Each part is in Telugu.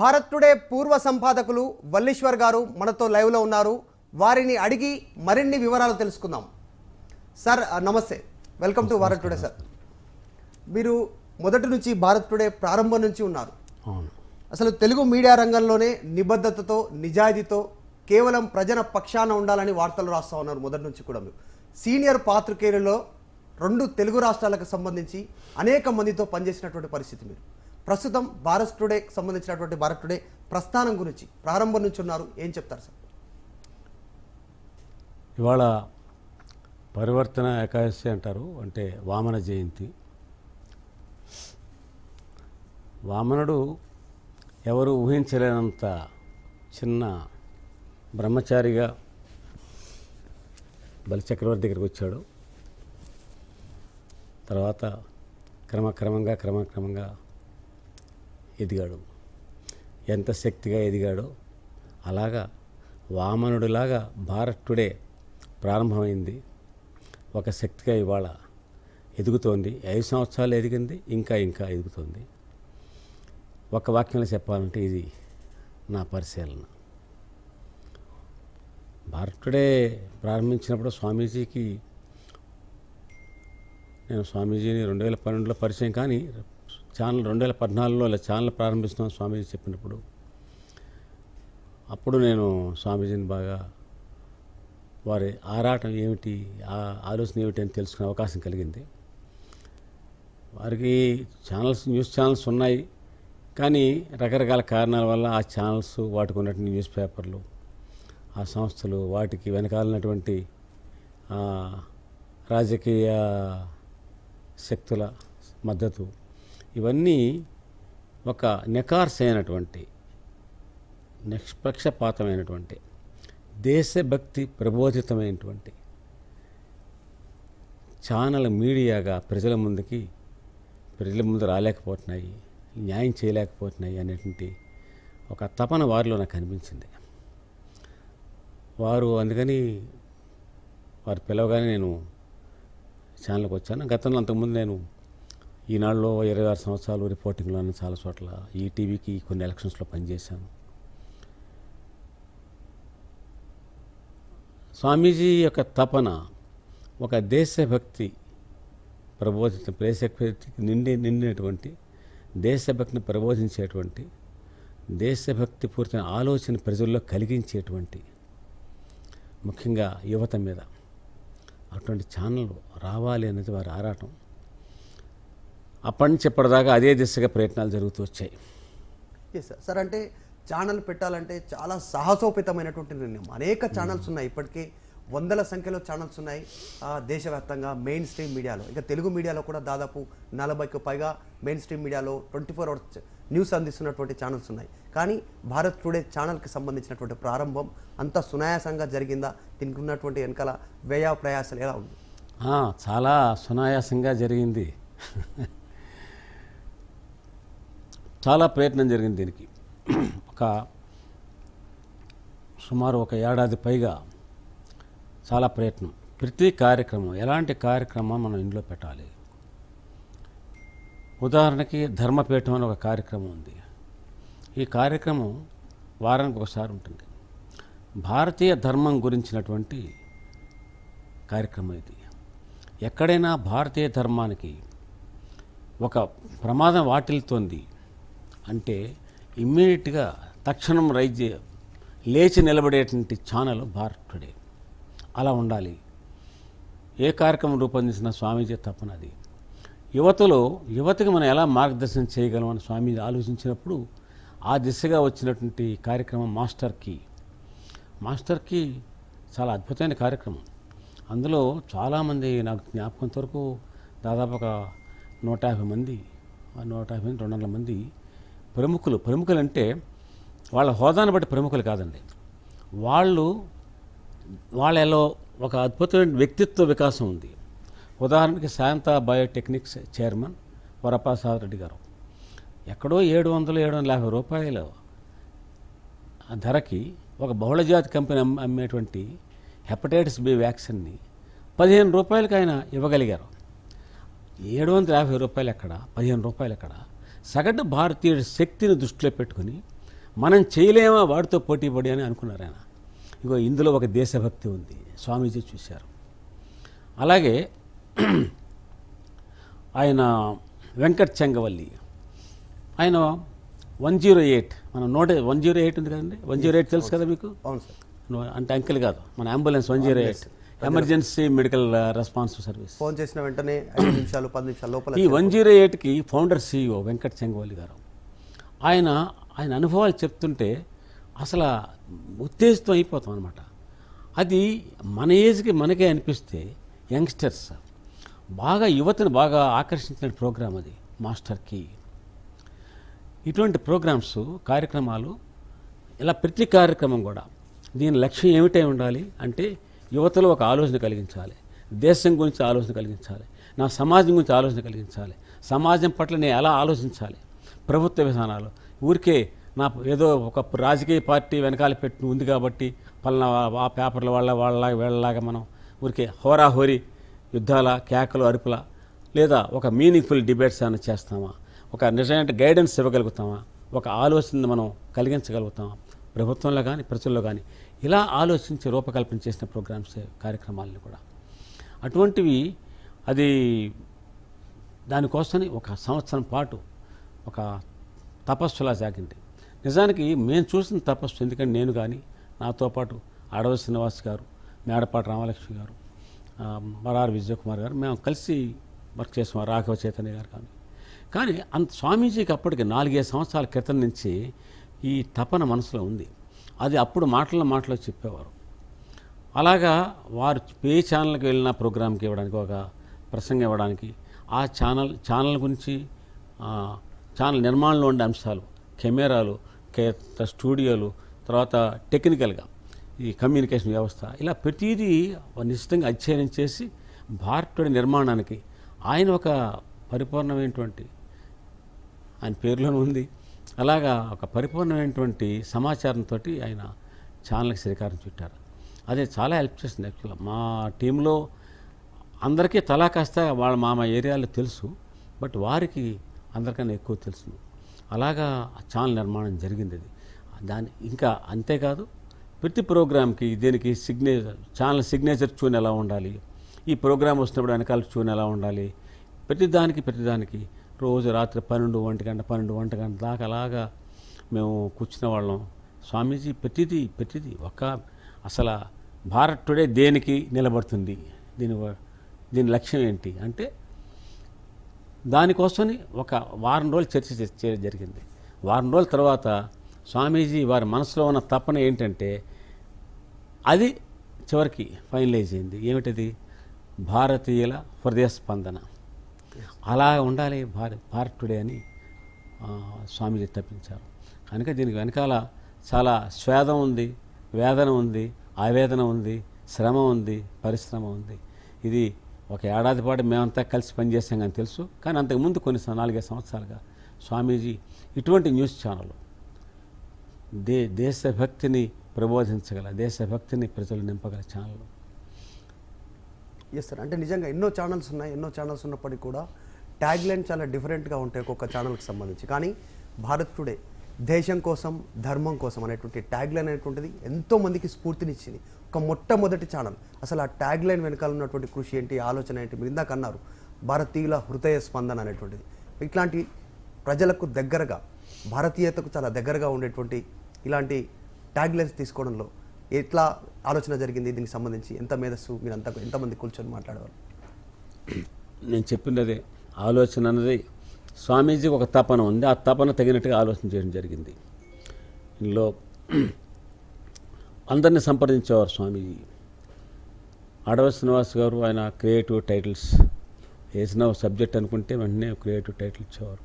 భారత్ టుడే పూర్వ సంపాదకులు వల్లీశ్వర్ గారు మనతో లైవ్లో ఉన్నారు వారిని అడిగి మరిన్ని వివరాలు తెలుసుకుందాం సార్ నమస్తే welcome to Bharat today sir మీరు మొదటి నుంచి భారత్ టుడే ప్రారంభం నుంచి ఉన్నారు అసలు తెలుగు మీడియా రంగంలోనే నిబద్ధతతో నిజాయితీతో కేవలం ప్రజల పక్షాన ఉండాలని వార్తలు రాస్తూ ఉన్నారు మొదటి నుంచి కూడా మీరు సీనియర్ పాత్రికేయులలో రెండు తెలుగు రాష్ట్రాలకు సంబంధించి అనేక మందితో పనిచేసినటువంటి పరిస్థితి మీరు ప్రస్తుతం భారత్ టుడే సంబంధించినటువంటి భారత్ టుడే ప్రస్థానం గురించి ప్రారంభం నుంచి ఉన్నారు ఏం చెప్తారు సార్ ఇవాళ పరివర్తన ఏకాదశి అంటారు అంటే వామన జయంతి వామనుడు ఎవరు ఊహించలేనంత చిన్న బ్రహ్మచారిగా బలిచక్రవర్తి దగ్గరికి వచ్చాడు తర్వాత క్రమక్రమంగా క్రమక్రమంగా ఎదిగాడు ఎంత శక్తిగా ఎదిగాడో అలాగా వామనుడిలాగా భారత్ టుడే ప్రారంభమైంది ఒక శక్తిగా ఇవాళ ఎదుగుతోంది ఐదు సంవత్సరాలు ఎదిగింది ఇంకా ఇంకా ఎదుగుతోంది ఒక వాక్యంలో చెప్పాలంటే ఇది నా పరిశీలన భారత్ టుడే ప్రారంభించినప్పుడు స్వామీజీకి నేను స్వామీజీని రెండు వేల పన్నెండులో పరిచయం కానీ ఛానల్ రెండు వేల పద్నాలుగులో ఇలా ఛానల్ ప్రారంభిస్తున్నాం స్వామీజీ చెప్పినప్పుడు అప్పుడు నేను స్వామీజీని బాగా వారి ఆరాటం ఏమిటి ఆ ఆలోచన ఏమిటి అని తెలుసుకునే అవకాశం కలిగింది వారికి ఛానల్స్ న్యూస్ ఛానల్స్ ఉన్నాయి కానీ రకరకాల కారణాల వల్ల ఆ ఛానల్స్ వాటికి ఉన్నటువంటి న్యూస్ పేపర్లు ఆ సంస్థలు వాటికి వెనకాలన్నటువంటి రాజకీయ శక్తుల మద్దతు ఇవన్నీ ఒక నికార్స్ అయినటువంటి నిష్పక్షపాతమైనటువంటి దేశభక్తి ప్రబోధితమైనటువంటి ఛానల్ మీడియాగా ప్రజల ముందుకి ప్రజల ముందు రాలేకపోతున్నాయి న్యాయం చేయలేకపోతున్నాయి అనేటువంటి ఒక తపన వారిలో నాకు అనిపించింది వారు అందుకని వారు పిలవగానే నేను ఛానల్కి వచ్చాను గతంలో అంతకుముందు నేను ఈనాడులో ఇరవై ఆరు సంవత్సరాలు రిపోర్టింగ్లోనే చాలా చోట్ల ఈటీవీకి కొన్ని ఎలక్షన్స్లో పనిచేశాను స్వామీజీ యొక్క తపన ఒక దేశభక్తి ప్రబోధించిన దేశభక్తికి నిండి నిండినటువంటి దేశభక్తిని ప్రబోధించేటువంటి దేశభక్తి పూర్తి ఆలోచన ప్రజల్లో కలిగించేటువంటి ముఖ్యంగా యువత మీద అటువంటి ఛానల్ రావాలి అనేది వారి ఆరాటం అప్పటి నుంచి ఎప్పటిదాకా అదే దిశగా ప్రయత్నాలు జరుగుతూ వచ్చాయి ఎస్ సార్ సార్ అంటే ఛానల్ పెట్టాలంటే చాలా సాహసోపేతమైనటువంటి నిర్ణయం అనేక ఛానల్స్ ఉన్నాయి ఇప్పటికీ వందల సంఖ్యలో ఛానల్స్ ఉన్నాయి దేశవ్యాప్తంగా మెయిన్ స్ట్రీమ్ మీడియాలో ఇక తెలుగు మీడియాలో కూడా దాదాపు నలభైకి పైగా మెయిన్ స్ట్రీమ్ మీడియాలో ట్వంటీ ఫోర్ అవర్స్ న్యూస్ అందిస్తున్నటువంటి ఛానల్స్ ఉన్నాయి కానీ భారత్ టుడే ఛానల్కి సంబంధించినటువంటి ప్రారంభం అంత సునాయాసంగా జరిగిందా దీనికి ఉన్నటువంటి వెనకాల వ్యయ ప్రయాసాలు ఎలా ఉంది చాలా సునాయాసంగా జరిగింది చాలా ప్రయత్నం జరిగింది దీనికి ఒక సుమారు ఒక ఏడాది పైగా చాలా ప్రయత్నం ప్రతి కార్యక్రమం ఎలాంటి కార్యక్రమం మనం ఇంట్లో పెట్టాలి ఉదాహరణకి ధర్మపీఠం అని ఒక కార్యక్రమం ఉంది ఈ కార్యక్రమం వారానికి ఒకసారి ఉంటుంది భారతీయ ధర్మం గురించినటువంటి కార్యక్రమం ఇది ఎక్కడైనా భారతీయ ధర్మానికి ఒక ప్రమాదం వాటిల్తోంది అంటే ఇమ్మీడియట్గా తక్షణం రైజ్ లేచి నిలబడేటువంటి ఛానల్ భారత్ టుడే అలా ఉండాలి ఏ కార్యక్రమం రూపొందించిన స్వామీజీ తప్పనది యువతలో యువతకి మనం ఎలా మార్గదర్శనం చేయగలం అని స్వామీజీ ఆలోచించినప్పుడు ఆ దిశగా వచ్చినటువంటి కార్యక్రమం మాస్టర్కి మాస్టర్కి చాలా అద్భుతమైన కార్యక్రమం అందులో చాలామంది నాకు జ్ఞాపకంత వరకు దాదాపు ఒక నూట యాభై మంది నూట యాభై మంది రెండు వందల మంది ప్రముఖులు ప్రముఖులు అంటే వాళ్ళ హోదాను బట్టి ప్రముఖులు కాదండి వాళ్ళు వాళ్ళలో ఒక అద్భుతమైన వ్యక్తిత్వ వికాసం ఉంది ఉదాహరణకి శాంత బయోటెక్నిక్స్ చైర్మన్ వరప్రసాద్ రెడ్డి గారు ఎక్కడో ఏడు వందల ఏడు వందల యాభై రూపాయల ధరకి ఒక బహుళజాతి కంపెనీ అమ్మేటువంటి హెపటైటిస్ బి వ్యాక్సిన్ని పదిహేను రూపాయలకైనా ఇవ్వగలిగారు ఏడు వందల యాభై రూపాయలు ఎక్కడ పదిహేను రూపాయలు ఎక్కడా సగటు భారతీయుడి శక్తిని దృష్టిలో పెట్టుకుని మనం చేయలేమా వాడితో పోటీ పడి అని అనుకున్నారు ఆయన ఇగో ఇందులో ఒక దేశభక్తి ఉంది స్వామీజీ చూశారు అలాగే ఆయన వెంకట్ చెంగవల్లి ఆయన వన్ జీరో ఎయిట్ మన నూట వన్ జీరో ఎయిట్ ఉంది కదండి వన్ జీరో ఎయిట్ తెలుసు కదా మీకు అంటే అంకెల్ కాదు మన ambulance one zero eight emergency medical response service phone చేసిన వెంటనే ఐదు నిమిషాలు పది నిమిషాల లోపల ఈ వన్ జీరో ఎయిట్కి founder CEO e Venkat Chengavalli గారు ఆయన ఆయన అనుభవాలు చెప్తుంటే అసలు ఉత్తేజితం అయిపోతాం అనమాట అది మన ఏజ్కి మనకే అనిపిస్తే యంగ్స్టర్స్ బాగా యువతను బాగా ఆకర్షించిన ప్రోగ్రాం అది మాస్టర్కి ఇటువంటి ప్రోగ్రామ్స్ కార్యక్రమాలు ఇలా ప్రతి కార్యక్రమం కూడా దీని లక్ష్యం ఏమిటై ఉండాలి అంటే యువతలో ఒక ఆలోచన కలిగించాలి దేశం గురించి ఆలోచన కలిగించాలి నా సమాజం గురించి ఆలోచన కలిగించాలి సమాజం పట్ల నేను ఎలా ఆలోచించాలి ప్రభుత్వ విధానాలు ఊరికే నా ఏదో ఒక రాజకీయ పార్టీ వెనకాల పెట్టి ఉంది కాబట్టి పలానా ఆ పేపర్ల వాళ్ళ వాళ్ళలాగా వీళ్ళలాగా మనం ఊరికే హోరాహోరీ యుద్ధాల కేకలు అరుపుల లేదా ఒక మీనింగ్ఫుల్ డిబేట్స్ అని చేస్తామా ఒక నిజమైన గైడెన్స్ ఇవ్వగలుగుతామా ఒక ఆలోచన మనం కలిగించగలుగుతామా ప్రభుత్వంలో కానీ ప్రజల్లో కానీ ఇలా ఆలోచించి రూపకల్పన చేసిన ప్రోగ్రామ్స్ కార్యక్రమాలను కూడా అటువంటివి అది దానికోసమని ఒక సంవత్సరం పాటు ఒక తపస్సులా సాగింది నిజానికి మేము చూసిన తపస్సు ఎందుకంటే నేను కానీ నాతో పాటు అడవి శ్రీనివాస్ గారు మేడపాటి రామలక్ష్మి గారు విజయ్ విజయకుమార్ గారు మేము కలిసి వర్క్ చేసాం రాఘవ చైతన్య గారు కానీ కానీ అంత స్వామీజీకి అప్పటికి నాలుగైదు సంవత్సరాల క్రితం నుంచి ఈ తపన మనసులో ఉంది అది అప్పుడు మాటల మాటలో చెప్పేవారు అలాగా వారు పే ఛానల్కి వెళ్ళిన ప్రోగ్రామ్కి ఇవ్వడానికి ఒక ప్రసంగం ఇవ్వడానికి ఆ ఛానల్ ఛానల్ గురించి ఛానల్ నిర్మాణంలో ఉండే అంశాలు కెమెరాలు స్టూడియోలు తర్వాత టెక్నికల్గా ఈ కమ్యూనికేషన్ వ్యవస్థ ఇలా ప్రతిదీ నిశ్చితంగా అధ్యయనం చేసి భారతుడి నిర్మాణానికి ఆయన ఒక పరిపూర్ణమైనటువంటి ఆయన పేరులోనే ఉంది అలాగా ఒక పరిపూర్ణమైనటువంటి సమాచారంతో ఆయన ఛానల్కి శ్రీకారం చుట్టారు అదే చాలా హెల్ప్ చేస్తుంది యాక్చువల్గా మా టీంలో అందరికీ తలా కాస్త వాళ్ళ మా మా ఏరియాలో తెలుసు బట్ వారికి అందరికన్నా ఎక్కువ తెలుసు అలాగా ఛానల్ నిర్మాణం జరిగింది అది దాని ఇంకా అంతేకాదు ప్రతి ప్రోగ్రామ్కి దీనికి సిగ్నేచర్ ఛానల్ సిగ్నేచర్ చూని ఎలా ఉండాలి ఈ ప్రోగ్రామ్ వస్తున్నప్పుడు వెనకాల చూని ఎలా ఉండాలి ప్రతిదానికి ప్రతిదానికి రోజు రాత్రి పన్నెండు ఒంటి గంట పన్నెండు ఒంటి గంట దాకా అలాగా మేము కూర్చున్న వాళ్ళం స్వామీజీ ప్రతిదీ ప్రతిదీ ఒక అసలు భారత్ టుడే దేనికి నిలబడుతుంది దీని దీని లక్ష్యం ఏంటి అంటే దానికోసమని ఒక వారం రోజులు చర్చ చేయడం జరిగింది వారం రోజుల తర్వాత స్వామీజీ వారి మనసులో ఉన్న తపన ఏంటంటే అది చివరికి ఫైనలైజ్ అయింది ఏమిటది భారతీయుల హృదయ స్పందన అలా ఉండాలి భారత్ భారత్ టుడే అని స్వామిజీ తప్పించారు కనుక దీనికి వెనకాల చాలా స్వేదం ఉంది వేదన ఉంది ఆవేదన ఉంది శ్రమ ఉంది పరిశ్రమ ఉంది ఇది ఒక ఏడాది పాటు మేమంతా కలిసి పనిచేసాం కానీ తెలుసు కానీ అంతకుముందు కొన్ని నాలుగైదు సంవత్సరాలుగా స్వామీజీ ఇటువంటి న్యూస్ ఛానల్ దే దేశభక్తిని ప్రబోధించగల దేశభక్తిని ప్రజలు నింపగల ఛానల్ చేస్తారు అంటే నిజంగా ఎన్నో ఛానల్స్ ఉన్నాయి ఎన్నో ఛానల్స్ ఉన్నప్పటికీ కూడా ట్యాగ్ లైన్ చాలా డిఫరెంట్గా ఉంటాయి ఒక్కొక్క ఛానల్కి సంబంధించి కానీ భారత్ టుడే దేశం కోసం ధర్మం కోసం అనేటువంటి ట్యాగ్ లైన్ అనేటువంటిది ఎంతో మందికి స్ఫూర్తినిచ్చింది ఒక మొట్టమొదటి ఛానల్ అసలు ఆ ట్యాగ్ లైన్ వెనకాల ఉన్నటువంటి కృషి ఏంటి ఆలోచన ఏంటి మీరు ఇందాక అన్నారు భారతీయుల హృదయ స్పందన అనేటువంటిది ఇట్లాంటి ప్రజలకు దగ్గరగా భారతీయతకు చాలా దగ్గరగా ఉండేటువంటి ఇలాంటి ట్యాగ్ లైన్స్ తీసుకోవడంలో ఎట్లా ఆలోచన జరిగింది దీనికి సంబంధించి ఎంత మేధస్సు అంత ఎంతమంది కూర్చొని మాట్లాడేవారు నేను అదే ఆలోచన అన్నది స్వామీజీ ఒక తపన ఉంది ఆ తపన తగినట్టుగా ఆలోచన చేయడం జరిగింది ఇందులో అందరిని సంప్రదించేవారు స్వామీజీ అడవ శ్రీనివాస్ గారు ఆయన క్రియేటివ్ టైటిల్స్ వేసిన సబ్జెక్ట్ అనుకుంటే వెంటనే క్రియేటివ్ టైటిల్ ఇచ్చేవారు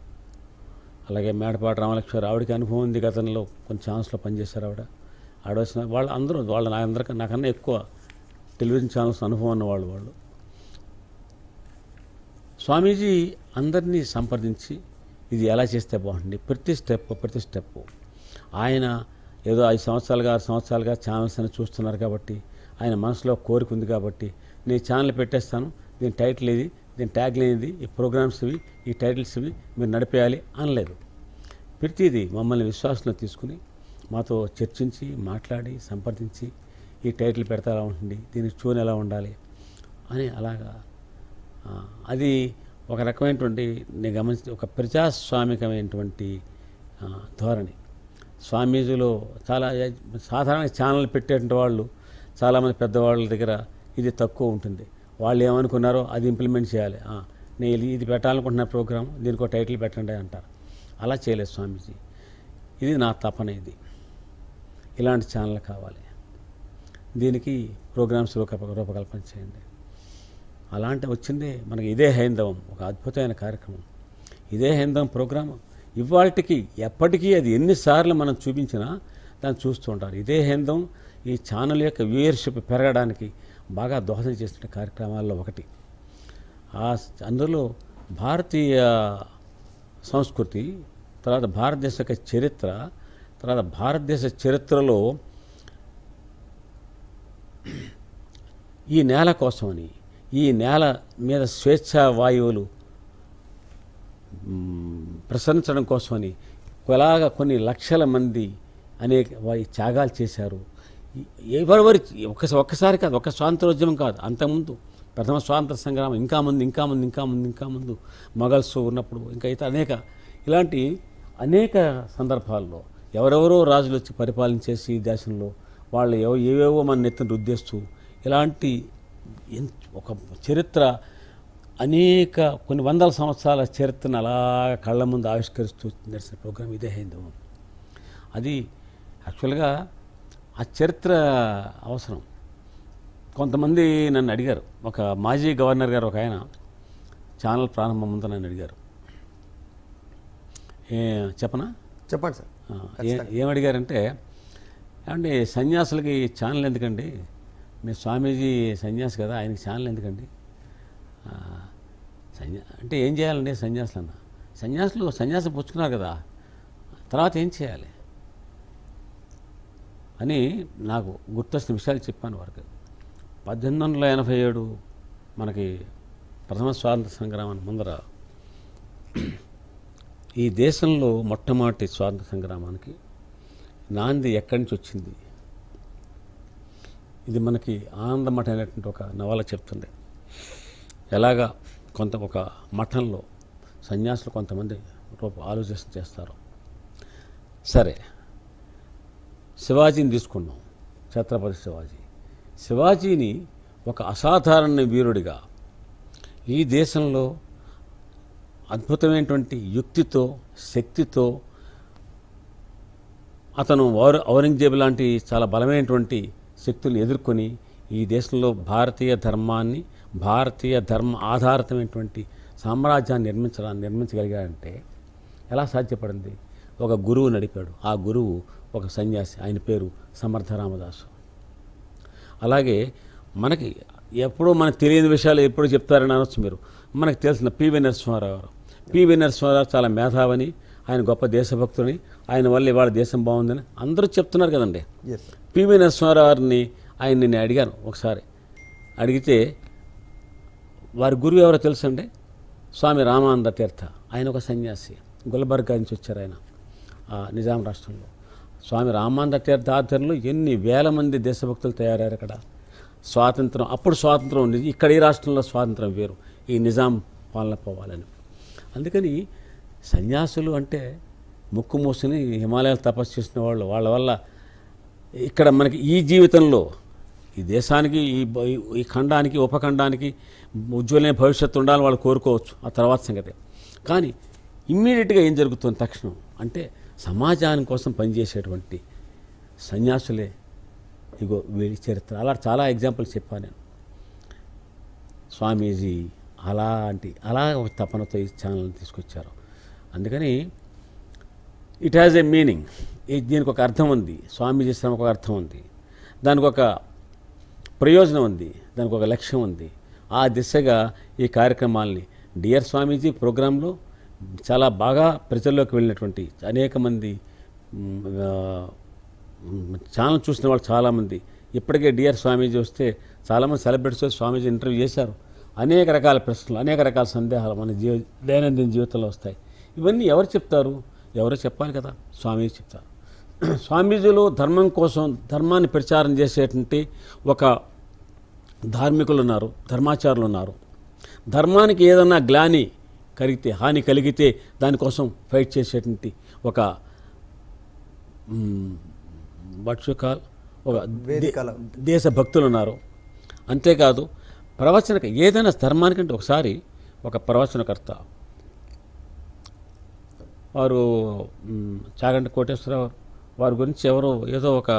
అలాగే మేడపాటి రామలక్ష్మి ఆవిడకి అనుభవం ఉంది గతంలో కొన్ని ఛాన్స్లో పనిచేశారు ఆవిడ ఆడవలసిన వాళ్ళు అందరూ వాళ్ళ నా అందరికీ నాకన్నా ఎక్కువ టెలివిజన్ ఛానల్స్ అనుభవం ఉన్నవాళ్ళు వాళ్ళు స్వామీజీ అందరినీ సంప్రదించి ఇది ఎలా చేస్తే బాగుంటుంది ప్రతి స్టెప్ ప్రతి స్టెప్ ఆయన ఏదో ఐదు సంవత్సరాలుగా ఆరు సంవత్సరాలుగా ఛానల్స్ అని చూస్తున్నారు కాబట్టి ఆయన మనసులో కోరిక ఉంది కాబట్టి నేను ఛానల్ పెట్టేస్తాను దీని టైటిల్ ఇది దీని ట్యాగ్ లేనిది ఈ ప్రోగ్రామ్స్ ఇవి ఈ టైటిల్స్ ఇవి మీరు నడిపేయాలి అనలేదు ప్రతిదీ మమ్మల్ని విశ్వాసంలో తీసుకుని మాతో చర్చించి మాట్లాడి సంప్రదించి ఈ టైటిల్ పెడతా ఎలా ఉంటుంది దీని చూన్ ఎలా ఉండాలి అని అలాగా అది ఒక రకమైనటువంటి నేను గమనించి ఒక ప్రజాస్వామికమైనటువంటి ధోరణి స్వామీజీలో చాలా సాధారణ ఛానల్ పెట్టేటువంటి వాళ్ళు చాలామంది పెద్దవాళ్ళ దగ్గర ఇది తక్కువ ఉంటుంది వాళ్ళు ఏమనుకున్నారో అది ఇంప్లిమెంట్ చేయాలి నేను ఇది పెట్టాలనుకుంటున్నా ప్రోగ్రామ్ దీనికి ఒక టైటిల్ పెట్టండి అంటారు అలా చేయలేదు స్వామీజీ ఇది నా తపన ఇది ఇలాంటి ఛానల్ కావాలి దీనికి ప్రోగ్రామ్స్ రూప రూపకల్పన చేయండి అలాంటి వచ్చింది మనకి ఇదే హైందవం ఒక అద్భుతమైన కార్యక్రమం ఇదే హైందవం ప్రోగ్రాం ఇవాళకి ఎప్పటికీ అది ఎన్నిసార్లు మనం చూపించినా దాన్ని చూస్తూ ఉంటారు ఇదే హైందవం ఈ ఛానల్ యొక్క వ్యూయర్షిప్ పెరగడానికి బాగా దోహదం చేస్తున్న కార్యక్రమాల్లో ఒకటి ఆ అందులో భారతీయ సంస్కృతి తర్వాత భారతదేశ యొక్క చరిత్ర తర్వాత భారతదేశ చరిత్రలో ఈ నేల కోసమని ఈ నేల మీద స్వేచ్ఛా వాయువులు ప్రసరించడం కోసమని ఇలాగ కొన్ని లక్షల మంది అనేక త్యాగాలు చేశారు ఎవరెవరి ఒక ఒక్కసారి కాదు ఒక స్వాతంత్రోద్యమం కాదు అంతకుముందు ప్రథమ స్వాతంత్ర సంగ్రామం ఇంకా ముందు ఇంకా ముందు ఇంకా ముందు ఇంకా ముందు మొఘల్స్ ఉన్నప్పుడు ఇంకా ఇతర అనేక ఇలాంటి అనేక సందర్భాల్లో ఎవరెవరో రాజులు వచ్చి పరిపాలించేసి ఈ దేశంలో వాళ్ళు ఏవో ఏవేవో మన నెత్తిని రుద్దేస్తూ ఇలాంటి ఒక చరిత్ర అనేక కొన్ని వందల సంవత్సరాల చరిత్రను అలా కళ్ళ ముందు ఆవిష్కరిస్తూ నడిచిన ప్రోగ్రాం ఇదే హైందవం అది యాక్చువల్గా ఆ చరిత్ర అవసరం కొంతమంది నన్ను అడిగారు ఒక మాజీ గవర్నర్ గారు ఒక ఆయన ఛానల్ ప్రారంభం ముందు నన్ను అడిగారు చెప్పనా చెప్పండి సార్ ఏమడిగారంటే ఏమండి సన్యాసులకి ఛానల్ ఎందుకండి మీ స్వామీజీ సన్యాసి కదా ఆయనకి ఛానల్ ఎందుకండి సన్యా అంటే ఏం చేయాలండి సన్యాసులు అన్న సన్యాసులు సన్యాసం పుచ్చుకున్నారు కదా తర్వాత ఏం చేయాలి అని నాకు గుర్తొచ్చిన విషయాలు చెప్పాను వారికి పద్దెనిమిది వందల ఎనభై ఏడు మనకి ప్రథమ స్వాతంత్ర సంగ్రామం ముందర ఈ దేశంలో మొట్టమొదటి స్వాతంత్ర సంగ్రామానికి నాంది ఎక్కడి నుంచి వచ్చింది ఇది మనకి ఆనందమఠ అనేటువంటి ఒక నవల చెప్తుంది ఎలాగా కొంత ఒక మఠంలో సన్యాసులు కొంతమంది రూపం ఆలోచన చేస్తారు సరే శివాజీని తీసుకున్నాం ఛత్రపతి శివాజీ శివాజీని ఒక అసాధారణ వీరుడిగా ఈ దేశంలో అద్భుతమైనటువంటి యుక్తితో శక్తితో అతను ఔర ఔరంగజేబు లాంటి చాలా బలమైనటువంటి శక్తులు ఎదుర్కొని ఈ దేశంలో భారతీయ ధర్మాన్ని భారతీయ ధర్మ ఆధారితమైనటువంటి సామ్రాజ్యాన్ని నిర్మించడాన్ని నిర్మించగలిగాడంటే ఎలా సాధ్యపడింది ఒక గురువు నడిపాడు ఆ గురువు ఒక సన్యాసి ఆయన పేరు సమర్థ రామదాసు అలాగే మనకి ఎప్పుడూ మనకు తెలియని విషయాలు ఎప్పుడో చెప్తారని అనొచ్చు మీరు మనకు తెలిసిన పివి నరసింహారావు గారు పివి నరసింహారావు చాలా మేధావని ఆయన గొప్ప దేశభక్తుని ఆయన వల్ల ఇవాళ దేశం బాగుందని అందరూ చెప్తున్నారు కదండి పివి నరసింహారావు గారిని ఆయన నేను అడిగాను ఒకసారి అడిగితే వారి గురువు ఎవరో తెలుసు అండి స్వామి రామానంద తీర్థ ఆయన ఒక సన్యాసి గుల్బర్గా నుంచి వచ్చారు ఆయన నిజాం రాష్ట్రంలో స్వామి రామానంద తీర్థ ఆధ్వర్యంలో ఎన్ని వేల మంది దేశభక్తులు తయారయ్యారు అక్కడ స్వాతంత్రం అప్పుడు స్వాతంత్రం ఇక్కడ ఈ రాష్ట్రంలో స్వాతంత్రం వేరు ఈ నిజాం పాలన పోవాలని అందుకని సన్యాసులు అంటే ముక్కు మూసుని హిమాలయాలు తపస్సు చేసిన వాళ్ళు వాళ్ళ వల్ల ఇక్కడ మనకి ఈ జీవితంలో ఈ దేశానికి ఈ ఈ ఖండానికి ఉపఖండానికి ఉజ్వలమైన భవిష్యత్తు ఉండాలని వాళ్ళు కోరుకోవచ్చు ఆ తర్వాత సంగతి కానీ ఇమ్మీడియట్గా ఏం జరుగుతుంది తక్షణం అంటే సమాజానికి కోసం పనిచేసేటువంటి సన్యాసులే ఇగో వీడి చరిత్ర అలా చాలా ఎగ్జాంపుల్స్ చెప్పాను నేను స్వామీజీ అలాంటి అలా ఒక తపనతో ఈ ఛానల్ని తీసుకొచ్చారు అందుకని ఇట్ హ్యాజ్ ఎ మీనింగ్ దీనికి ఒక అర్థం ఉంది స్వామీజీ శ్రమకు ఒక అర్థం ఉంది దానికి ఒక ప్రయోజనం ఉంది దానికి ఒక లక్ష్యం ఉంది ఆ దిశగా ఈ కార్యక్రమాల్ని డియర్ స్వామీజీ ప్రోగ్రాంలో చాలా బాగా ప్రజల్లోకి వెళ్ళినటువంటి అనేక మంది ఛానల్ చూసిన వాళ్ళు చాలామంది ఇప్పటికే డియర్ స్వామీజీ వస్తే చాలామంది సెలబ్రిటీస్ స్వామీజీ ఇంటర్వ్యూ చేశారు అనేక రకాల ప్రశ్నలు అనేక రకాల సందేహాలు మన జీవ దైనందిన జీవితంలో వస్తాయి ఇవన్నీ ఎవరు చెప్తారు ఎవరో చెప్పాలి కదా స్వామీజీ చెప్తారు స్వామీజీలు ధర్మం కోసం ధర్మాన్ని ప్రచారం చేసేటువంటి ఒక ధార్మికులు ఉన్నారు ధర్మాచారులు ఉన్నారు ధర్మానికి ఏదన్నా గ్లాని కలిగితే హాని కలిగితే దానికోసం ఫైట్ చేసేటువంటి ఒక వాట్స్ కాల్ ఒక దేశభక్తులు ఉన్నారు అంతేకాదు ప్రవచనక ఏదైనా ధర్మానికంటే ఒకసారి ఒక ప్రవచనకర్త వారు చాగంటి కోటేశ్వరరావు వారి గురించి ఎవరో ఏదో ఒక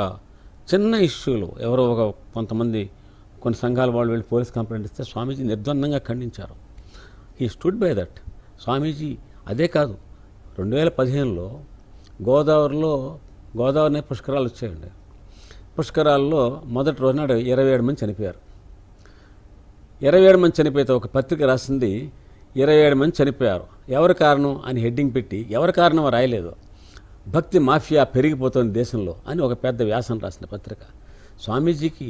చిన్న ఇష్యూలు ఎవరో ఒక కొంతమంది కొన్ని సంఘాల వాళ్ళు వెళ్ళి పోలీస్ కంప్లైంట్ ఇస్తే స్వామీజీ నిర్ద్వందంగా ఖండించారు ఈ స్టూడ్ బై దట్ స్వామీజీ అదే కాదు రెండు వేల పదిహేనులో గోదావరిలో గోదావరినే పుష్కరాలు వచ్చాయండి పుష్కరాల్లో మొదటి రోజున ఇరవై ఏడు మంది చనిపోయారు ఇరవై ఏడు మంది చనిపోయితే ఒక పత్రిక రాసింది ఇరవై ఏడు మంది చనిపోయారు ఎవరి కారణం అని హెడ్డింగ్ పెట్టి ఎవరి కారణం రాయలేదు భక్తి మాఫియా పెరిగిపోతుంది దేశంలో అని ఒక పెద్ద వ్యాసం రాసిన పత్రిక స్వామీజీకి